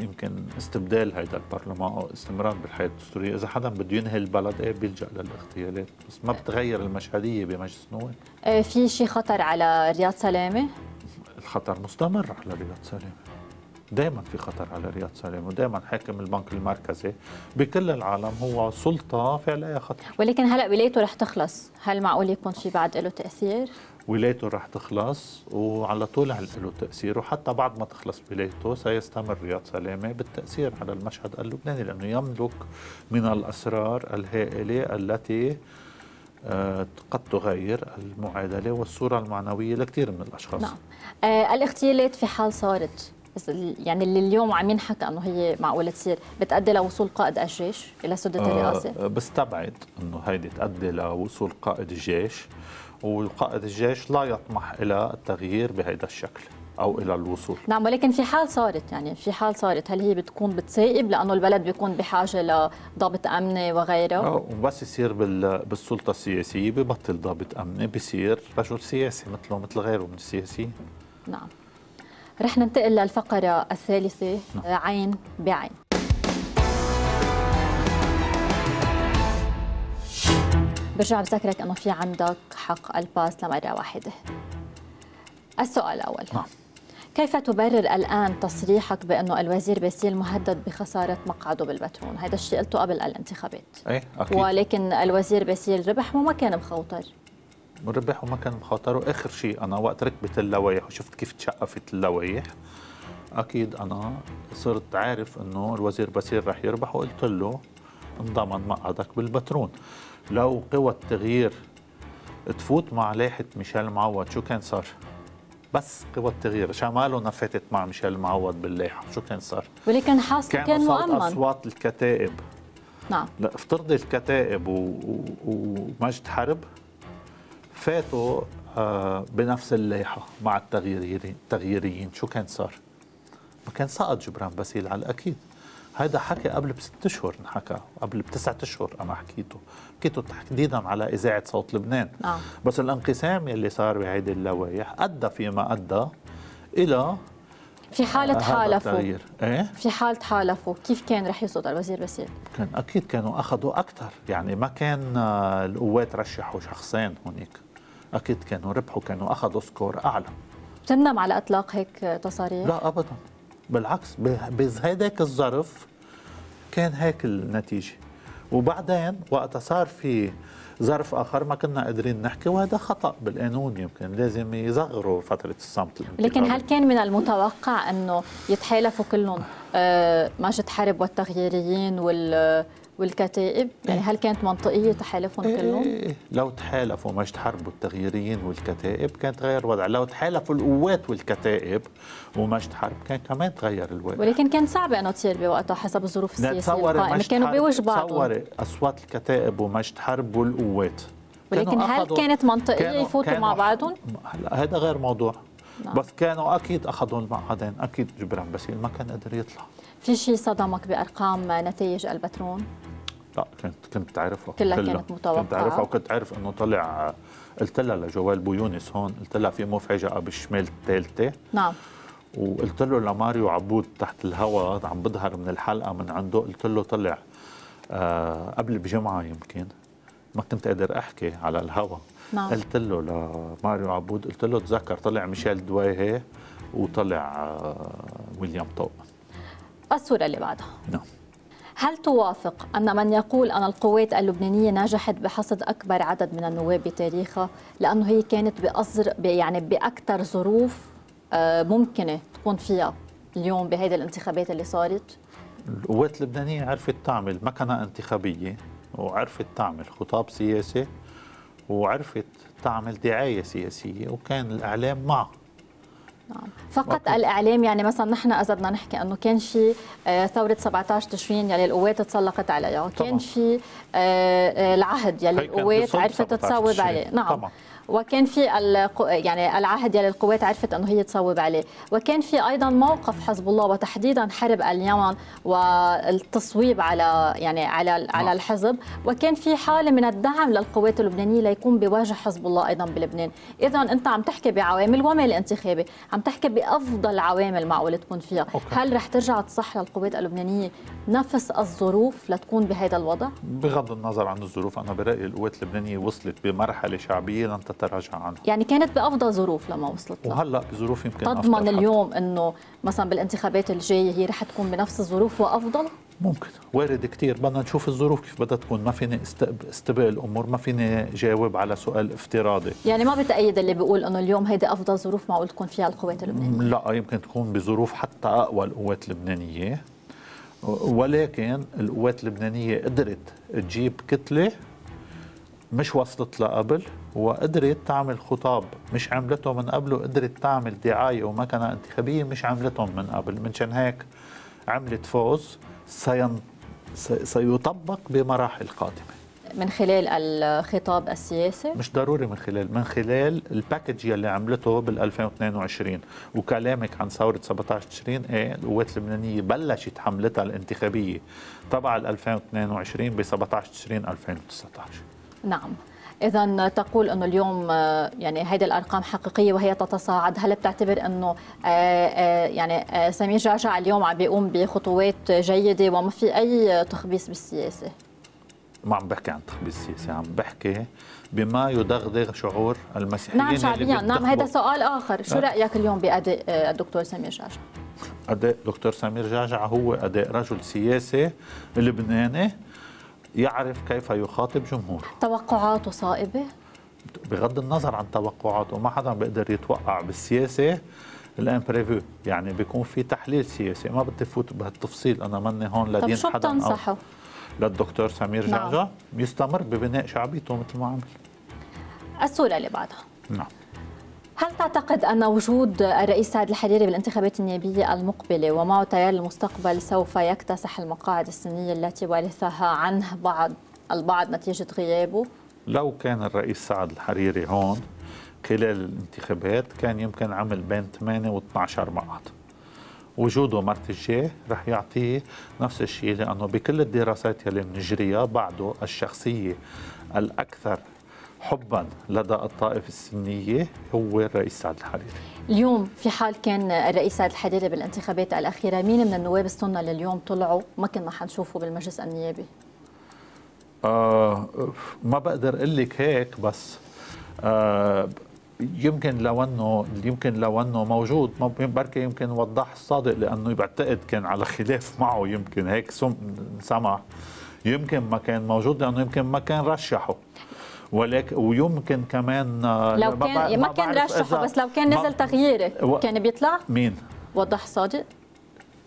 B: يمكن استبدال هيدا البرلمان او استمرار بالحياه الدستوريه، اذا حدا بده ينهي البلد ايه بيلجا للاغتيالات، بس ما آه. بتغير المشهديه بمجلس النواب.
A: في شيء خطر على رياض سلامه؟
B: الخطر مستمر على رياض سلامه. دائما في خطر على رياض سلامه ودائما حاكم البنك المركزي بكل العالم هو سلطه فعليها خطر
A: ولكن هلا ولايته رح تخلص هل معقول يكون في بعد له تاثير
B: ولايته رح تخلص وعلى طول له تأثير وحتى بعد ما تخلص ولايته سيستمر رياض سلامة بالتأثير على المشهد اللبناني لأنه يملك من الأسرار الهائلة التي آه، قد تغير المعادلة والصورة المعنوية لكثير من الأشخاص نعم.
A: آه الاغتيالات في حال صارت يعني اللي اليوم عم ينحكى انه هي معقوله تصير بتادي لوصول قائد الجيش الى سده آه، الرئاسه؟
B: آه بستبعد انه هيدي تؤدي لوصول قائد الجيش وقائد الجيش لا يطمح إلى التغيير بهذا الشكل او الى الوصول
A: نعم ولكن في حال صارت يعني في حال صارت هل هي بتكون بتسائب لانه البلد بيكون بحاجه لضابط امني وغيره
B: وبس يصير بالسلطه السياسيه ببطل ضابط امني بصير رجل سياسي مثله مثل غيره من السياسيين
A: نعم رح ننتقل للفقره الثالثه نعم. عين بعين برجع بذكرك انه في عندك حق الباس لمره واحده السؤال الاول نعم. كيف تبرر الآن تصريحك بأنه الوزير باسيل مهدد بخسارة مقعده بالبترون هذا الشيء قلته قبل الانتخابات ايه أكيد. ولكن الوزير باسيل ربح وما كان مخوطر
B: ربح وما كان مخاطر واخر شيء انا وقت ركبت اللوايح وشفت كيف تشقفت اللوايح اكيد انا صرت عارف انه الوزير باسيل رح يربح وقلت له انضمن مقعدك بالبترون لو قوى التغيير تفوت مع لائحه ميشيل معوض شو كان صار؟ بس قوى التغيير شمالو نفتت مع ميشيل معوض باللائحه شو كان صار؟
A: ولكن كان حاصل كان, كان مؤمن اصوات
B: الكتائب نعم لا افترضي الكتائب ومجد حرب فاتوا آه بنفس اللائحه مع التغييريين التغييريين شو كان صار؟ ما كان سقط جبران باسيل على الاكيد هذا حكي قبل بست اشهر انحكى قبل بتسعة اشهر انا حكيته حكيته تحديدا على اذاعه صوت لبنان آه. بس الانقسام يلي صار بهيدي اللوائح ادى فيما ادى الى
A: في حالة تحالفوا آه، إيه؟ في حال تحالفوا كيف كان رح يصدر الوزير بسير؟
B: كان أكيد كانوا أخذوا أكثر يعني ما كان آه، القوات رشحوا شخصين هناك أكيد كانوا ربحوا كانوا أخذوا سكور أعلى
A: بتندم على إطلاق هيك تصاريح؟
B: لا أبدا بالعكس بهذاك الظرف كان هيك النتيجه وبعدين وقتها صار في ظرف اخر ما كنا قادرين نحكي وهذا خطا بالقانون يمكن لازم يصغروا فتره الصمت لكن هل
A: كان من المتوقع انه يتحالفوا كلهم آه، ماجد حرب والتغييريين وال والكتائب يعني إيه. هل كانت منطقيه تحالفهم إيه كلهم إيه،
B: إيه. لو تحالفوا مش تحاربوا التغييريين والكتائب كان تغير الوضع لو تحالفوا القوات والكتائب ومش تحارب كان كمان تغير الوضع
A: ولكن كان صعب انه تصير بوقتها حسب الظروف السياسيه القائمه كانوا بوجه بعض تصوري
B: اصوات الكتائب ومش تحارب والقوات ولكن هل كانت منطقيه كانوا يفوتوا كانوا مع بعضهم هلا هذا غير موضوع نعم. بس كانوا اكيد اخذوا المقعدين اكيد جبران باسيل ما كان قادر يطلع
A: في شيء صدمك بارقام نتائج البترون؟
B: لا كنت كنت بتعرفها كلها, كلها كانت متوقعه كنت بتعرفها وكنت عارف انه طلع قلت لها لجوال بويونس هون قلت لها في مفاجاه بالشمال الثالثه نعم وقلت له لماريو عبود تحت الهواء عم بظهر من الحلقه من عنده قلت له طلع آه قبل بجمعه يمكن ما كنت قادر احكي على الهواء نعم. قلت له لماريو عبود قلت له تذكر طلع ميشيل دواهي وطلع آه ويليام طوق
A: الصورة اللي بعدها نعم هل توافق أن من يقول أن القوات اللبنانية نجحت بحصد أكبر عدد من النواب بتاريخها لأنه هي كانت بأصر يعني بأكثر ظروف آه، ممكنة تكون فيها اليوم بهيدي الانتخابات اللي صارت؟
B: القوات اللبنانية عرفت تعمل مكنة انتخابية وعرفت تعمل خطاب سياسي وعرفت تعمل دعاية سياسية وكان الإعلام معه
A: نعم. فقط وقت. الاعلام يعني مثلا نحن اذا بدنا نحكي انه كان شيء آه، ثوره 17 تشرين يلي يعني القوات تسلقت عليها، كان شيء آه، آه، العهد يلي يعني القوات عرفت تصوب عليه، نعم طبعا. وكان في يعني العهد يلي القوات عرفت انه هي تصوب عليه وكان في ايضا موقف حزب الله وتحديدا حرب اليمن والتصويب على يعني على على نعم. الحزب وكان في حاله من الدعم للقوات اللبنانيه ليكون بواجه حزب الله ايضا بلبنان اذا انت عم تحكي بعوامل وما الانتخابي عم تحكي بافضل عوامل معقول تكون فيها أوكي. هل رح ترجع تصح للقوات اللبنانيه نفس الظروف لتكون بهذا الوضع
B: بغض النظر عن الظروف انا برايي القوات اللبنانيه وصلت بمرحله شعبيه لن تتراجع عنه
A: يعني كانت بافضل ظروف لما وصلت لها
B: وهلا بظروف يمكن تضمن أفضل
A: اليوم انه مثلا بالانتخابات الجايه هي رح تكون بنفس الظروف وافضل
B: ممكن وارد كثير بدنا نشوف الظروف كيف بدها تكون ما فيني استبق الامور ما فيني جاوب على سؤال افتراضي
A: يعني ما بتأيد اللي بيقول انه اليوم هيدي افضل ظروف معقول تكون فيها القوات اللبنانيه
B: لا يمكن تكون بظروف حتى اقوى القوات اللبنانيه ولكن القوات اللبنانيه قدرت تجيب كتله مش وصلت لها قبل وقدرت تعمل خطاب مش عملته من قبله قدرت تعمل دعاية ومكنة انتخابية مش عملتهم من قبل منشان هيك عملت فوز سين سيطبق بمراحل قادمة
A: من خلال الخطاب السياسي؟
B: مش ضروري من خلال من خلال الباكج يلي عملته بال 2022 وكلامك عن ثورة 17 تشرين ايه القوات اللبنانية بلشت حملتها الانتخابية تبع ال 2022 ب 17 تشرين 2019
A: نعم إذا تقول أنه اليوم آه، يعني هذه الأرقام حقيقية وهي تتصاعد هل بتعتبر أنه آه، آه، يعني سمير جعجع اليوم عم بيقوم بخطوات جيدة وما في أي تخبيص بالسياسة؟
B: ما عم بحكي عن تخبيص سياسي عم بحكي بما يدغدغ شعور المسيحيين نعم شعبيا نعم هذا
A: سؤال اخر شو رايك اليوم باداء الدكتور سمير جعجع
B: اداء دكتور سمير جعجع هو اداء رجل سياسي لبناني يعرف كيف يخاطب جمهوره
A: توقعاته صائبة؟
B: بغض النظر عن توقعاته ما حدا بيقدر يتوقع بالسياسة الامبريفيو يعني بيكون في تحليل سياسي ما بدي فوت بهالتفصيل انا مني هون لدين طب شو حدا بتنصحه؟ للدكتور سمير نعم. جعجع يستمر ببناء شعبيته مثل ما عمل
A: السورة اللي بعدها نعم هل تعتقد أن وجود الرئيس سعد الحريري بالانتخابات النيابية المقبلة ومعه تيار المستقبل سوف يكتسح المقاعد السنية التي ورثها عنه بعض البعض نتيجة غيابه؟
B: لو كان الرئيس سعد الحريري هون خلال الانتخابات كان يمكن عمل بين 8 و 12 مقعد وجوده مرت الجاي رح يعطيه نفس الشيء لأنه بكل الدراسات يلي بنجريها بعده الشخصية الأكثر حبا لدى الطائفة السنية هو الرئيس سعد الحريري
A: اليوم في حال كان الرئيس سعد الحريري بالانتخابات الأخيرة مين من النواب السنة لليوم طلعوا ما كنا حنشوفه بالمجلس النيابي
B: آه ما بقدر اقول لك هيك بس آه يمكن لو انه يمكن لو انه موجود بركي يمكن وضح الصادق لانه بعتقد كان على خلاف معه يمكن هيك سمع يمكن ما كان موجود لانه يمكن ما كان رشحه ولكن ويمكن كمان آه، لو كان ما, كان رشحه بس لو كان نزل
A: تغييره و... كان بيطلع مين وضح صادق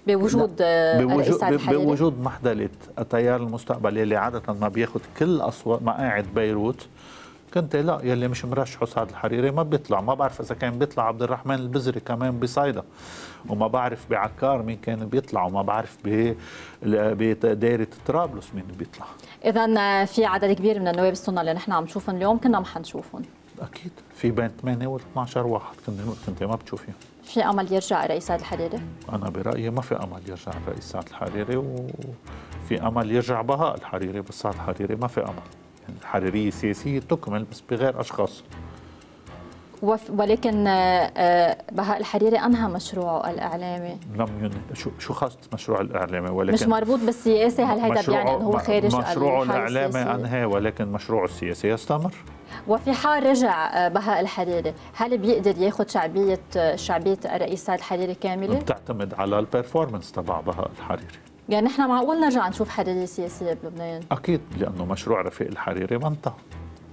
A: بوجود آه، بوجود, بوجود
B: محدلة التيار المستقبلي اللي عادة ما بياخذ كل أصوات مقاعد بيروت كنت لا يلي مش مرشحه سعد الحريري ما بيطلع ما بعرف اذا كان بيطلع عبد الرحمن البزري كمان بصيدا وما بعرف بعكار مين كان بيطلع وما بعرف بدائره طرابلس مين بيطلع
A: اذا آه، في عدد كبير من النواب السنه اللي نحن عم نشوفهم اليوم كنا ما حنشوفهم اكيد
B: في بين 8 و 12 واحد كنت كنت ما بتشوفيهم
A: في امل يرجع الرئيس سعد الحريري؟
B: انا برايي ما في امل يرجع الرئيس سعد الحريري وفي امل يرجع بهاء الحريري بس سعد الحريري ما في امل الحريرية السياسية تكمل بس بغير أشخاص
A: ولكن آه، آه، بهاء الحريري انهى مشروعه الاعلامي
B: لم ين... شو شو خاصه مشروع الاعلامي ولكن مش مربوط
A: بالسياسه هل هذا يعني، مشروع... بيعني انه هو خارج مشروعه الاعلامي انهى
B: ولكن مشروعه السياسي يستمر
A: وفي حال رجع آه، بهاء الحريري هل بيقدر ياخذ شعبيه شعبيه الرئيس سعد الحريري كامله
B: بتعتمد على البرفورمانس تبع بهاء الحريري
A: يعني نحن معقول نرجع نشوف حريه سياسيه بلبنان
B: اكيد لانه مشروع رفيق الحريري ما انتهى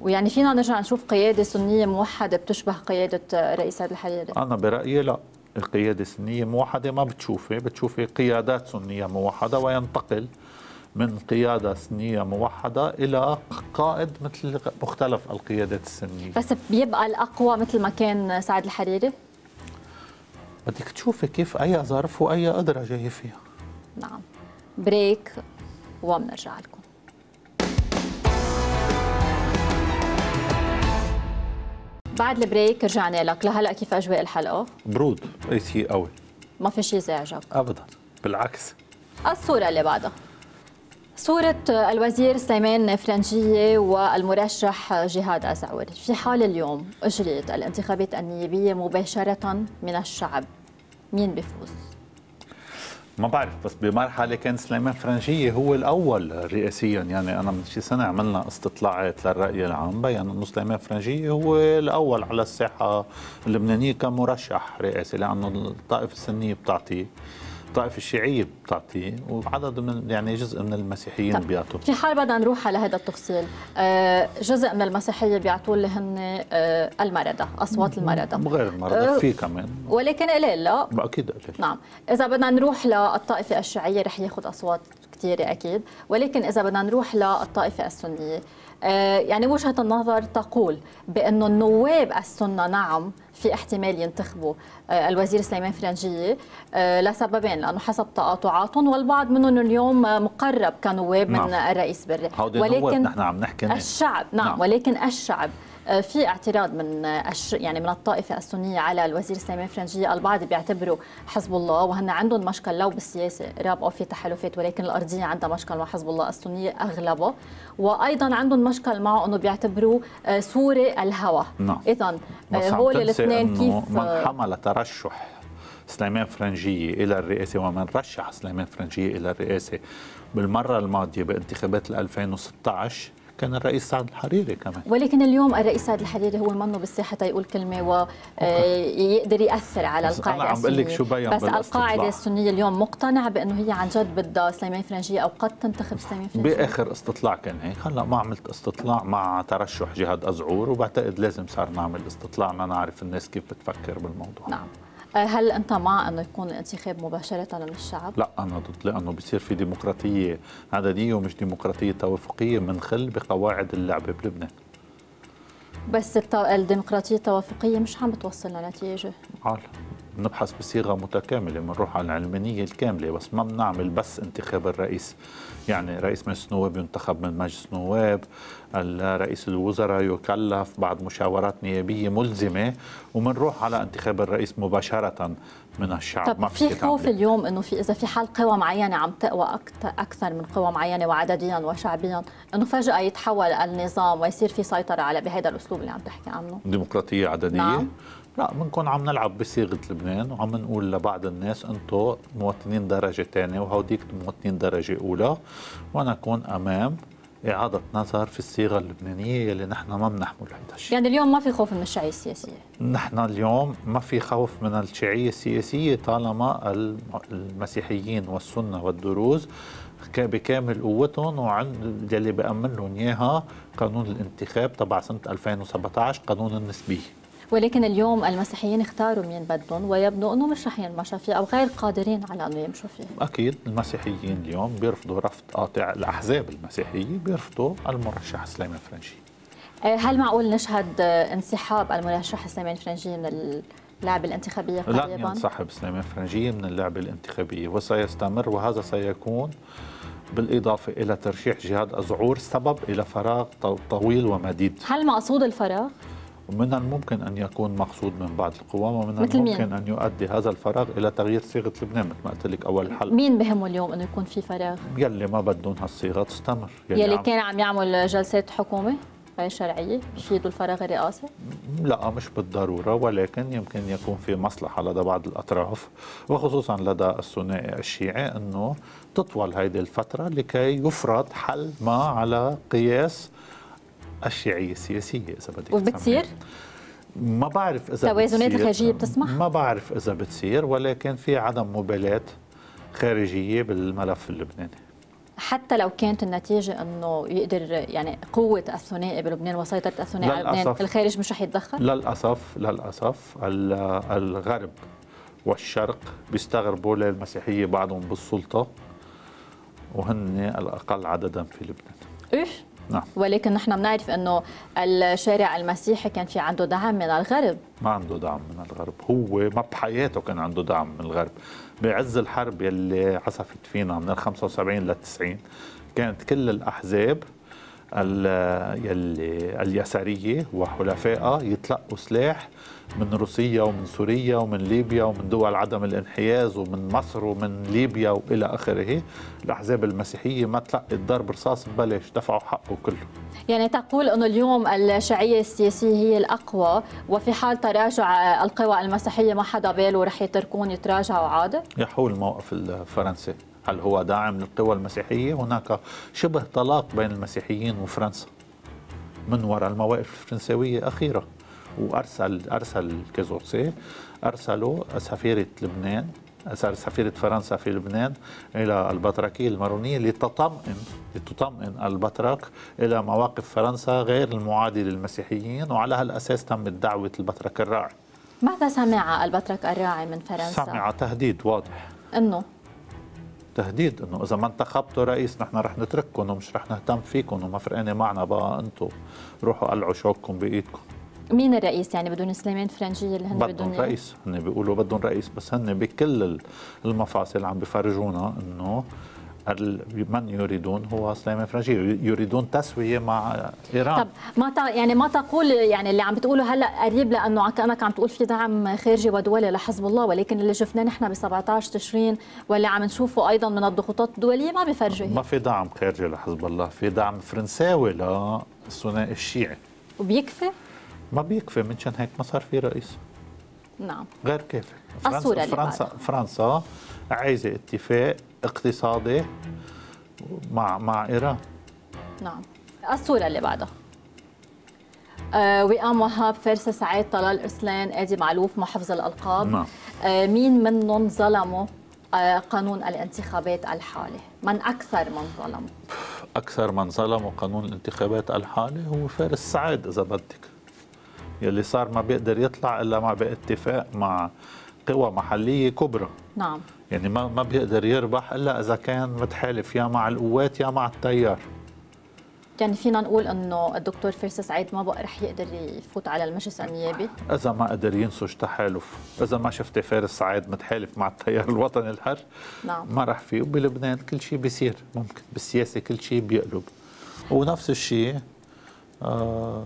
A: ويعني فينا نرجع نشوف قياده سنيه موحده بتشبه قياده رئيس الحريري
B: انا برايي لا القيادة السنية موحدة ما بتشوفي بتشوفي قيادات سنية موحدة وينتقل من قيادة سنية موحدة إلى قائد مثل مختلف القيادات السنية بس
A: بيبقى الأقوى مثل ما كان سعد الحريري؟
B: بدك تشوفي كيف أي ظرف وأي قدرة جاي فيها
A: نعم بريك وبنرجع لكم بعد البريك رجعنا لك لهلا كيف اجواء الحلقه؟
B: برود اي شيء قوي
A: ما في شيء زعجك
B: ابدا بالعكس
A: الصوره اللي بعدها صورة الوزير سليمان فرنجية والمرشح جهاد أزعوري في حال اليوم أجريت الانتخابات النيابية مباشرة من الشعب مين بفوز؟
B: ما بعرف بس بمرحله كان سليمان فرنجيه هو الاول رئاسيا يعني انا من شي سنه عملنا استطلاعات للراي العام بين انه سليمان فرنجيه هو الاول على الساحه اللبنانيه كمرشح رئاسي لانه الطائفه السنيه بتعطيه الطائفه الشيعيه بتعطيه وعدد من يعني جزء من المسيحيين طيب. بيعطوا في
A: حال بدنا نروح على هذا التفصيل آه، جزء من المسيحيه بيعطوا اللي هن آه، المرضى اصوات المرضى
B: غير المرضى آه في كمان
A: ولكن قليل لا
B: اكيد قليل نعم
A: اذا بدنا نروح للطائفه الشيعيه رح ياخذ اصوات كثيرة أكيد ولكن إذا بدنا نروح للطائفة السنية آه، يعني وجهة النظر تقول بأنه النواب السنة نعم في احتمال ينتخبوا آه، الوزير سليمان فرنجية آه، لسببين لأنه حسب تقاطعاتهم والبعض منهم اليوم مقرب كنواب نعم. من الرئيس بري ولكن نحن عم
B: نحكي الشعب
A: نعم, نعم. ولكن الشعب آه، في اعتراض من يعني من الطائفه السنيه على الوزير سليمان فرنجيه البعض بيعتبره حزب الله وهن عندهم مشكل لو بالسياسه رابقوا في تحالفات ولكن الارضيه عندها مشكل مع حزب الله السنيه اغلبه وايضا عندهم مشكل معه انه بيعتبروه آه، سوري الهوى نعم اذا آه، هول الاثنين كيف من حمل
B: ترشح سليمان فرنجية إلى الرئاسة ومن رشح سليمان فرنجية إلى الرئاسة بالمرة الماضية بانتخابات 2016 كان الرئيس سعد الحريري كمان
A: ولكن اليوم الرئيس سعد الحريري هو منه بالساحه يقول كلمه ويقدر آه، ياثر على القاعده أنا عم بقول لك شو بين بس القاعده السنيه اليوم مقتنعه بانه هي عن جد بدها سليمان فرنجيه او قد تنتخب سليمان
B: فرنجيه باخر استطلاع كان هيك هلا ما عملت استطلاع مع ترشح جهاد ازعور وبعتقد لازم صار نعمل استطلاع لنعرف الناس كيف بتفكر بالموضوع
A: نعم آه، هل انت مع انه يكون الانتخاب مباشره من الشعب؟
B: لا انا ضد لانه بصير في ديمقراطيه عدديه ومش ديمقراطيه توافقيه بنخل بقواعد اللعبه بلبنان
A: بس الديمقراطيه التوافقيه مش عم بتوصل لنتيجه
B: عال بنبحث بصيغه متكامله بنروح على العلمانيه الكامله بس ما بنعمل بس انتخاب الرئيس يعني رئيس مجلس النواب ينتخب من مجلس النواب رئيس الوزراء يكلف بعد مشاورات نيابية ملزمة ومنروح على انتخاب الرئيس مباشرة من الشعب طب ما في خوف
A: اليوم انه في اذا في حال قوى معينه عم تقوى اكثر من قوى معينه وعدديا وشعبيا انه فجاه يتحول النظام ويصير في سيطره على بهذا الاسلوب اللي عم تحكي عنه
B: ديمقراطيه عدديه نعم. لا بنكون عم نلعب بصيغه لبنان وعم نقول لبعض الناس انتم مواطنين درجه ثانيه وهوديك مواطنين درجه اولى وانا اكون امام إعادة نظر في الصيغة اللبنانية اللي نحن ما بنحمل هذا
A: الشيء يعني اليوم ما في خوف من الشيعية السياسية
B: نحن اليوم ما في خوف من الشيعية السياسية طالما المسيحيين والسنة والدروز بكامل قوتهم وعند يلي بأمن لهم إياها قانون الانتخاب تبع سنة 2017 قانون النسبية
A: ولكن اليوم المسيحيين اختاروا مين بدهم ويبدو انه مش رح ينمشى فيه او غير قادرين على انه يمشوا فيه
B: اكيد المسيحيين اليوم بيرفضوا رفض قاطع الاحزاب المسيحيه بيرفضوا المرشح سليمان فرنجي
A: آه، هل معقول نشهد آه، انسحاب المرشح سليمان فرنجي من اللعبة الانتخابية قريبا؟ لا
B: ينسحب سليمان فرنجي من اللعبة الانتخابية وسيستمر وهذا سيكون بالإضافة إلى ترشيح جهاد أزعور سبب إلى فراغ طويل ومديد
A: هل مقصود الفراغ؟
B: ومن الممكن أن يكون مقصود من بعض القوى ومن الممكن أن يؤدي هذا الفراغ إلى تغيير صيغة لبنان مثل ما قلت لك أول حل مين
A: بهمه اليوم أنه يكون في فراغ؟
B: يلي ما بدهم هالصيغة تستمر يلي, يلي عم كان
A: عم يعمل جلسات حكومة غير شرعية يفيدوا الفراغ الرئاسي؟
B: لا مش بالضرورة ولكن يمكن يكون في مصلحة لدى بعض الأطراف وخصوصا لدى الثنائي الشيعي أنه تطول هذه الفترة لكي يفرض حل ما على قياس الشيعيه السياسيه اذا بدك وبتصير؟ ما بعرف اذا توازنات الخارجيه بتسمح؟ ما بعرف اذا بتصير ولكن في عدم مبالاه خارجيه بالملف اللبناني
A: حتى لو كانت النتيجة أنه يقدر يعني قوة الثنائي بلبنان وسيطرة الثنائي على لبنان الخارج مش رح يتدخل؟
B: للأسف للأسف الغرب والشرق بيستغربوا للمسيحية بعضهم بالسلطة وهن الأقل عددا في لبنان
A: إيش؟ نعم. ولكن نحن بنعرف انه الشارع المسيحي كان في عنده دعم من الغرب
B: ما عنده دعم من الغرب هو ما بحياته كان عنده دعم من الغرب بعز الحرب يلي عصفت فينا من ال 75 لل 90 كانت كل الاحزاب يلي اليساريه وحلفائها يتلقوا سلاح من روسيا ومن سوريا ومن ليبيا ومن دول عدم الانحياز ومن مصر ومن ليبيا والى اخره الاحزاب المسيحيه ما تلقت ضرب رصاص ببلاش دفعوا حقه كله
A: يعني تقول انه اليوم الشيعيه السياسيه هي الاقوى وفي حال تراجع القوى المسيحيه ما حدا باله رح يتركون يتراجعوا عادي
B: يحول الموقف الفرنسي هل هو داعم للقوى المسيحيه هناك شبه طلاق بين المسيحيين وفرنسا من وراء المواقف الفرنساويه اخيره وارسل ارسل كيزورسي ارسلوا سفيره لبنان سفيرة فرنسا في لبنان إلى البطركية المارونية لتطمئن لتطمئن البطرك إلى مواقف فرنسا غير المعادي للمسيحيين وعلى هالأساس تمت دعوة البطرك الراعي
A: ماذا سمع البطرك الراعي من فرنسا؟ سمع
B: تهديد واضح أنه تهديد انه اذا ما انتخبتوا رئيس نحن رح نترككم ومش رح نهتم فيكم وما فرقانه معنا بقى انتم روحوا قلعوا شوككم بايدكم
A: مين الرئيس يعني بدهم سليمان فرنجية اللي هن بدهم رئيس
B: هن بيقولوا بدهم رئيس بس هن بكل المفاصل عم بفرجونا انه من يريدون هو سليمان فرنجية يريدون تسوية مع إيران طب
A: ما يعني ما تقول يعني اللي عم بتقوله هلا قريب لأنه كأنك عم تقول في دعم خارجي ودولي لحزب الله ولكن اللي شفناه نحن ب 17 تشرين واللي عم نشوفه أيضا من الضغوطات الدولية ما بفرجي ما
B: في دعم خارجي لحزب الله في دعم فرنساوي للثنائي الشيعي وبيكفي؟ ما بيكفي منشان هيك ما صار في رئيس نعم غير كافي فرنسا فرنسا, فرنسا عايزه اتفاق اقتصادي مع مع ايران
A: نعم الصوره اللي بعدها آه، وئام وهاب فارس سعيد طلال ارسلان ادي معلوف محافظ الالقاب نعم. آه مين منهم ظلموا آه قانون الانتخابات الحالي من اكثر من ظلموا
B: اكثر من ظلموا قانون الانتخابات الحالي هو فارس سعيد اذا بدك يلي صار ما بيقدر يطلع إلا ما باتفاق مع قوى محلية كبرى نعم يعني ما ما بيقدر يربح إلا إذا كان متحالف يا مع القوات يا مع التيار
A: يعني فينا نقول انه الدكتور فارس سعيد ما بقى رح يقدر يفوت على المجلس النيابي؟
B: اذا ما قدر ينسج تحالف، اذا ما شفت فارس سعيد متحالف مع التيار الوطني الحر نعم ما رح فيه، وبلبنان كل شيء بيصير ممكن بالسياسه كل شيء بيقلب ونفس الشيء آه،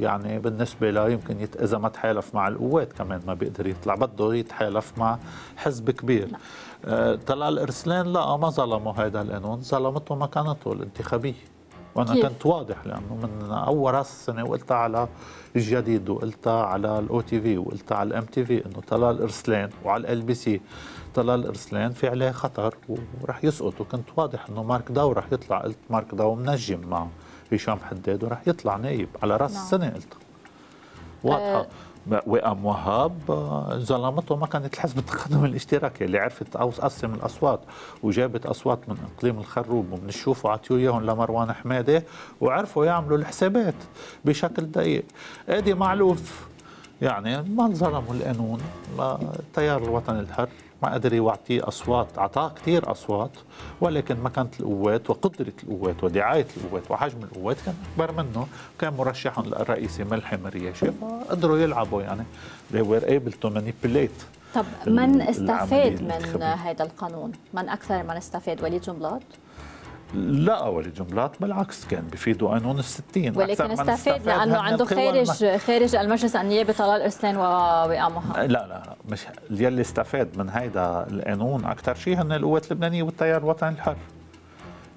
B: يعني بالنسبه له يمكن يت... اذا ما تحالف مع القوات كمان ما بيقدر يطلع بده يتحالف مع حزب كبير نعم. آه، طلال ارسلان لا ما ظلموا هذا القانون ظلمته مكانته الانتخابيه وانا كيف؟ كنت واضح لانه من اول راس السنه وقلتها على الجديد وقلتها على الاو تي في وقلتها على الام تي في انه طلال ارسلان وعلى ال بي سي طلال ارسلان في عليه خطر وراح يسقط وكنت واضح انه مارك داو راح يطلع قلت مارك داو منجم معه هشام حداد وراح يطلع نايب على راس نعم. السنه قلت واضحه آه. وئام وهاب آه، ظلمته ما كانت الحزب التقدم الاشتراكي اللي عرفت تقسم الاصوات وجابت اصوات من اقليم الخروب الشوف وعطيو اياهم لمروان حماده وعرفوا يعملوا الحسابات بشكل دقيق ادي معلوف يعني ما انظلموا القانون التيار الوطني الحر ما قدر يعطي أصوات أعطاه كثير أصوات ولكن ما كانت القوات وقدرة القوات ودعاية القوات وحجم القوات كان أكبر منه كان مرشح الرئيسي ملحم مرياشي فقدروا يلعبوا يعني they were able to manipulate
A: طب من استفاد من هذا القانون؟ من أكثر من استفاد وليد جنبلاط؟
B: لا الجملات بالعكس كان بفيدوا قانون الستين ولكن استفدنا انه عنده خارج
A: خارج المجلس النيابي طلال ارسلان ووئامها لا لا
B: لا مش يلي استفاد من هيدا القانون اكثر شيء هن القوات اللبنانيه والتيار الوطني الحر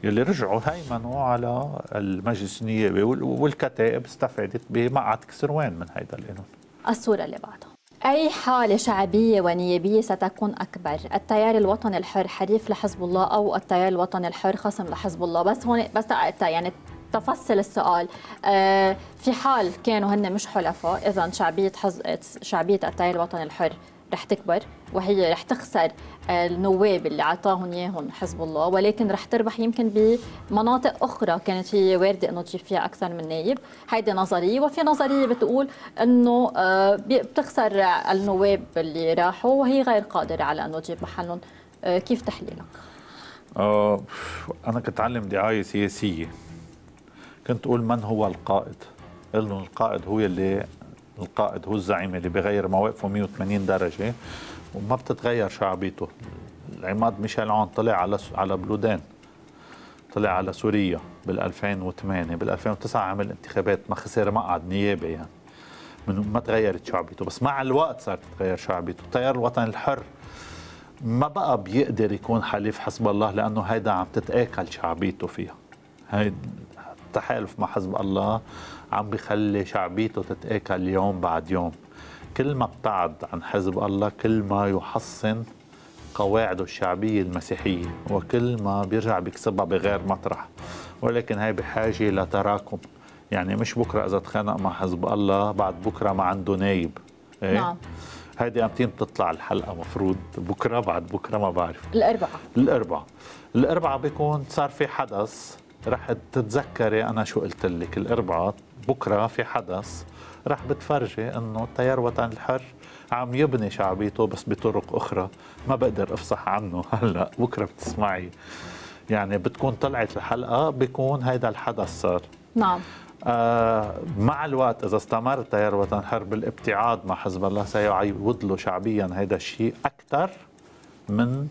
B: يلي رجعوا هيمنوا على المجلس النيابي والكتائب استفادت بمقعد كسروان من هيدا القانون
A: الصوره اللي بعدها أي حالة شعبية ونيابية ستكون أكبر التيار الوطني الحر حليف لحزب الله أو التيار الوطني الحر خصم لحزب الله بس هون بس يعني تفصل السؤال آه، في حال كانوا هن مش حلفاء إذا شعبية حز... شعبية التيار الوطني الحر رح تكبر وهي رح تخسر النواب اللي اعطاهم اياهم حزب الله ولكن رح تربح يمكن بمناطق اخرى كانت هي وارده انه تجيب فيها اكثر من نايب، هيدي نظريه وفي نظريه بتقول انه آه، بتخسر النواب اللي راحوا وهي غير قادره على انه تجيب محلهم آه، كيف تحليلك؟
B: آه انا كنت اعلم دعايه سياسيه كنت اقول من هو القائد؟ قال القائد هو اللي القائد هو الزعيم اللي بغير مواقفه 180 درجه وما بتتغير شعبيته العماد ميشيل عون طلع على على بلودان طلع على سوريا بال2008 بال2009 عمل انتخابات ما خسر مقعد نيابي يعني ما تغيرت شعبيته بس مع الوقت صارت تتغير شعبيته التيار الوطني الحر ما بقى بيقدر يكون حليف حزب الله لانه هيدا عم تتاكل شعبيته فيها هيدا التحالف مع حزب الله عم بخلي شعبيته تتاكل يوم بعد يوم كل ما ابتعد عن حزب الله كل ما يحصن قواعده الشعبيه المسيحيه وكل ما بيرجع بيكسبها بغير مطرح ولكن هي بحاجه لتراكم يعني مش بكره اذا تخانق مع حزب الله بعد بكره ما عنده نايب إيه؟ نعم هيدي قامتين بتطلع الحلقه مفروض بكره بعد بكره ما بعرف الاربعاء الاربعاء الاربعاء بيكون صار في حدث رح تتذكري انا شو قلت لك الاربعاء بكره في حدث رح بتفرجي انه التيار وطن الحر عم يبني شعبيته بس بطرق اخرى ما بقدر افصح عنه هلا بكره بتسمعي يعني بتكون طلعت الحلقه بيكون هيدا الحدث صار نعم آه مع الوقت اذا استمر التيار وطن الحر بالابتعاد مع حزب الله سيعود له شعبيا هيدا الشيء اكثر من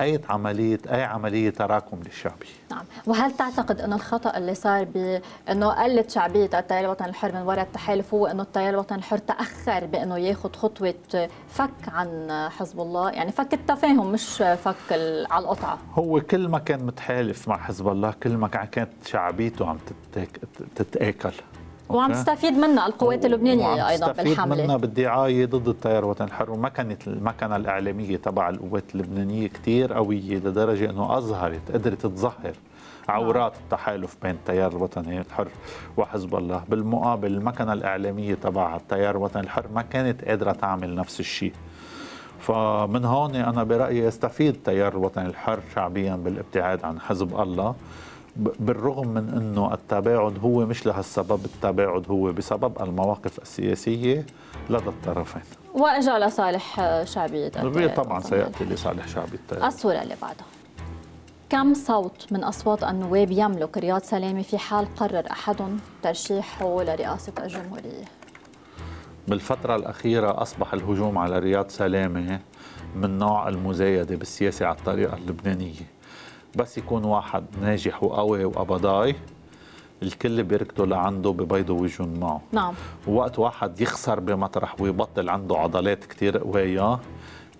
B: أي عملية أي عملية تراكم للشعبية
A: نعم وهل تعتقد أنه الخطأ اللي صار بأنه قلت شعبية التيار الوطني الحر من وراء التحالف هو أنه التيار الوطني الحر تأخر بأنه ياخذ خطوة فك عن حزب الله يعني فك التفاهم مش فك على القطعة
B: هو كل ما كان متحالف مع حزب الله كل ما كانت شعبيته عم تتاكل وعم تستفيد
A: منها القوات اللبنانيه ايضا بالحمله تستفيد منها
B: بالدعايه ضد التيار الوطني الحر وما كانت المكنه الاعلاميه تبع القوات اللبنانيه كثير قويه لدرجه انه اظهرت قدرت تظهر عورات نعم. التحالف بين التيار الوطني الحر وحزب الله بالمقابل المكنه الاعلاميه تبع التيار الوطني الحر ما كانت قادره تعمل نفس الشيء فمن هون انا برايي يستفيد التيار الوطني الحر شعبيا بالابتعاد عن حزب الله بالرغم من انه التباعد هو مش لهالسبب التباعد هو بسبب المواقف السياسيه لدى الطرفين
A: واجا لصالح شعبيه طبعا
B: سياتي لصالح شعبيه
A: الصوره اللي بعدها كم صوت من اصوات النواب يملك رياض سلامه في حال قرر احدهم ترشيحه لرئاسه الجمهوريه
B: بالفترة الأخيرة أصبح الهجوم على رياض سلامة من نوع المزايدة بالسياسة على الطريقة اللبنانية بس يكون واحد ناجح وقوي وأبداي الكل بيركضوا لعنده ببيضوا وجههم معه نعم ووقت واحد يخسر بمطرح ويبطل عنده عضلات كتير قوية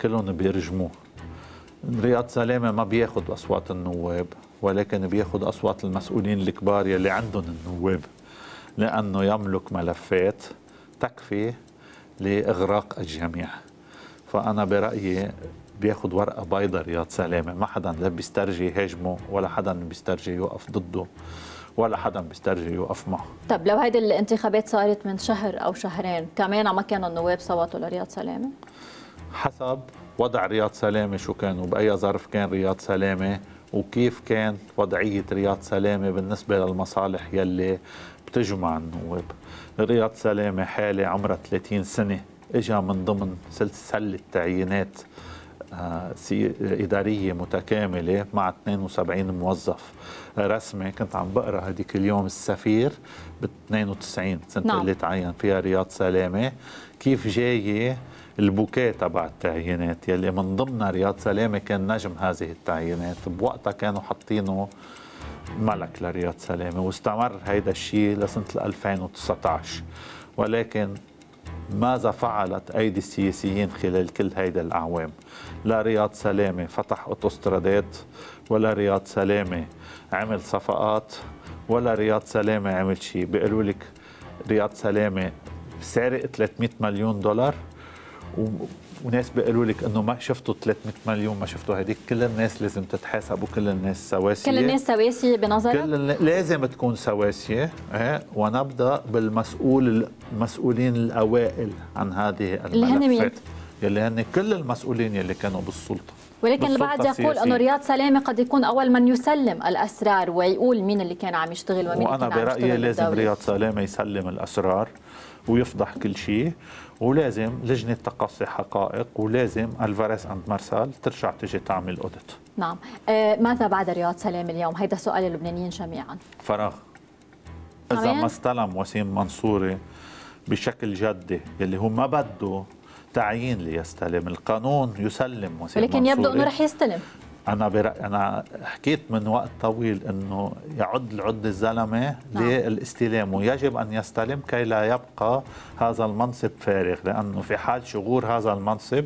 B: كلهم بيرجموه رياض سلامة ما بياخد أصوات النواب ولكن بياخد أصوات المسؤولين الكبار يلي عندهم النواب لأنه يملك ملفات تكفي لإغراق الجميع فأنا برأيي بياخد ورقه بيضاء رياض سلامه ما حدا لا بيسترجي يهاجمه ولا حدا بيسترجي يوقف ضده ولا حدا بيسترجي يوقف معه
A: طب لو هيدي الانتخابات صارت من شهر او شهرين كمان ما كانوا النواب صوتوا لرياض سلامه
B: حسب وضع رياض سلامه شو كان وباي ظرف كان رياض سلامه وكيف كانت وضعيه رياض سلامه بالنسبه للمصالح يلي بتجمع النواب رياض سلامه حاله عمرها 30 سنه اجا من ضمن سلسله تعيينات إدارية متكاملة مع 72 موظف رسمي كنت عم بقرأ هذيك اليوم السفير ب 92 سنة نعم. اللي تعين فيها رياض سلامة كيف جاية البوكيه تبع التعيينات يلي من ضمنها رياض سلامة كان نجم هذه التعيينات بوقتها كانوا حاطينه ملك لرياض سلامة واستمر هيدا الشيء لسنة 2019 ولكن ماذا فعلت أيدي السياسيين خلال كل هيدا الأعوام لا رياض سلامة فتح أوتوسترادات ولا رياض سلامة عمل صفقات ولا رياض سلامة عمل شيء بيقولوا لك رياض سلامة سرق 300 مليون دولار وناس بيقولوا لك انه ما شفتوا 300 مليون ما شفتوا هذيك كل الناس لازم تتحاسب وكل الناس سواسيه كل الناس
A: سواسيه بنظرك كل
B: لازم تكون سواسيه ايه ونبدا بالمسؤول المسؤولين الاوائل عن هذه الملفات اللي هن مين؟ يلي هن كل المسؤولين يلي كانوا بالسلطه
A: ولكن البعض يقول انه رياض سلامه قد يكون اول من يسلم الاسرار ويقول مين اللي كان عم يشتغل ومين اللي كان عم يشتغل وانا برايي لازم رياض
B: سلامه يسلم الاسرار ويفضح كل شيء ولازم لجنة تقصي حقائق ولازم الفاريس أند مارسال ترجع تجي تعمل أوديت
A: نعم آه، ماذا بعد رياض سلام اليوم؟ هيدا سؤال اللبنانيين جميعا فراغ إذا ما
B: استلم وسيم منصوري بشكل جدي يلي هو ما بده تعيين ليستلم القانون يسلم وسيم ولكن منصوري. يبدو أنه رح يستلم انا برأي انا حكيت من وقت طويل انه يعد العد الزلمه نعم. للاستلام ويجب ان يستلم كي لا يبقى هذا المنصب فارغ لانه في حال شغور هذا المنصب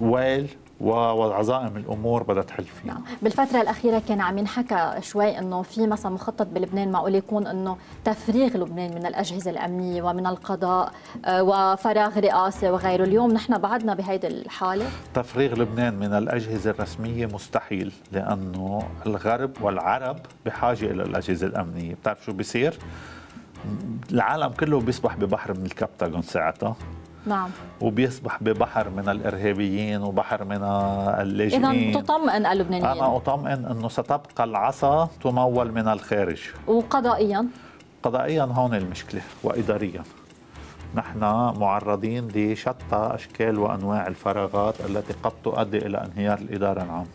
B: ويل وعظائم الامور بدها تحل فيها نعم.
A: بالفتره الاخيره كان عم ينحكى شوي انه في مثلا مخطط بلبنان معقول يكون انه تفريغ لبنان من الاجهزه الامنيه ومن القضاء آه، وفراغ رئاسي وغيره اليوم نحن بعدنا بهيدي الحاله
B: تفريغ لبنان من الاجهزه الرسميه مستحيل لانه الغرب والعرب بحاجه الى الاجهزه الامنيه بتعرف شو بيصير العالم كله بيصبح ببحر من الكابتاغون ساعتها نعم وبيصبح ببحر من الارهابيين وبحر من اللاجئين اذا
A: تطمئن اللبنانيين انا
B: اطمئن انه ستبقى العصا تمول من الخارج
A: وقضائيا
B: قضائيا هون المشكله واداريا نحن معرضين لشتى اشكال وانواع الفراغات التي قد تؤدي الى انهيار الاداره العامه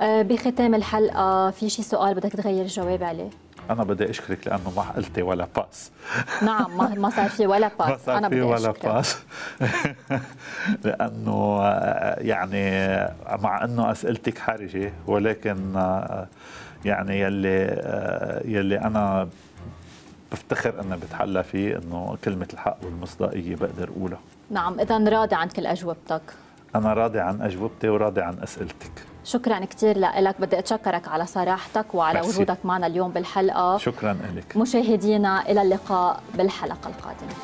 A: آه، بختام الحلقه في شي سؤال بدك تغير الجواب عليه
B: انا بدي اشكرك لانه ما قلتي ولا باس
A: نعم ما صار في ولا باس ما صار في ولا
B: باس لانه آه، يعني آه، مع انه اسئلتك حرجه ولكن آه، يعني يلي يلي انا بفتخر اني بتحلى فيه انه كلمه الحق والمصداقيه بقدر اقولها
A: نعم اذا راضي عن كل اجوبتك
B: انا راضي عن اجوبتي وراضي عن اسئلتك
A: شكرا كثير لك بدي اتشكرك على صراحتك وعلى مرسي. وجودك معنا اليوم بالحلقه
B: شكرا لك
A: مشاهدينا الى اللقاء بالحلقه القادمه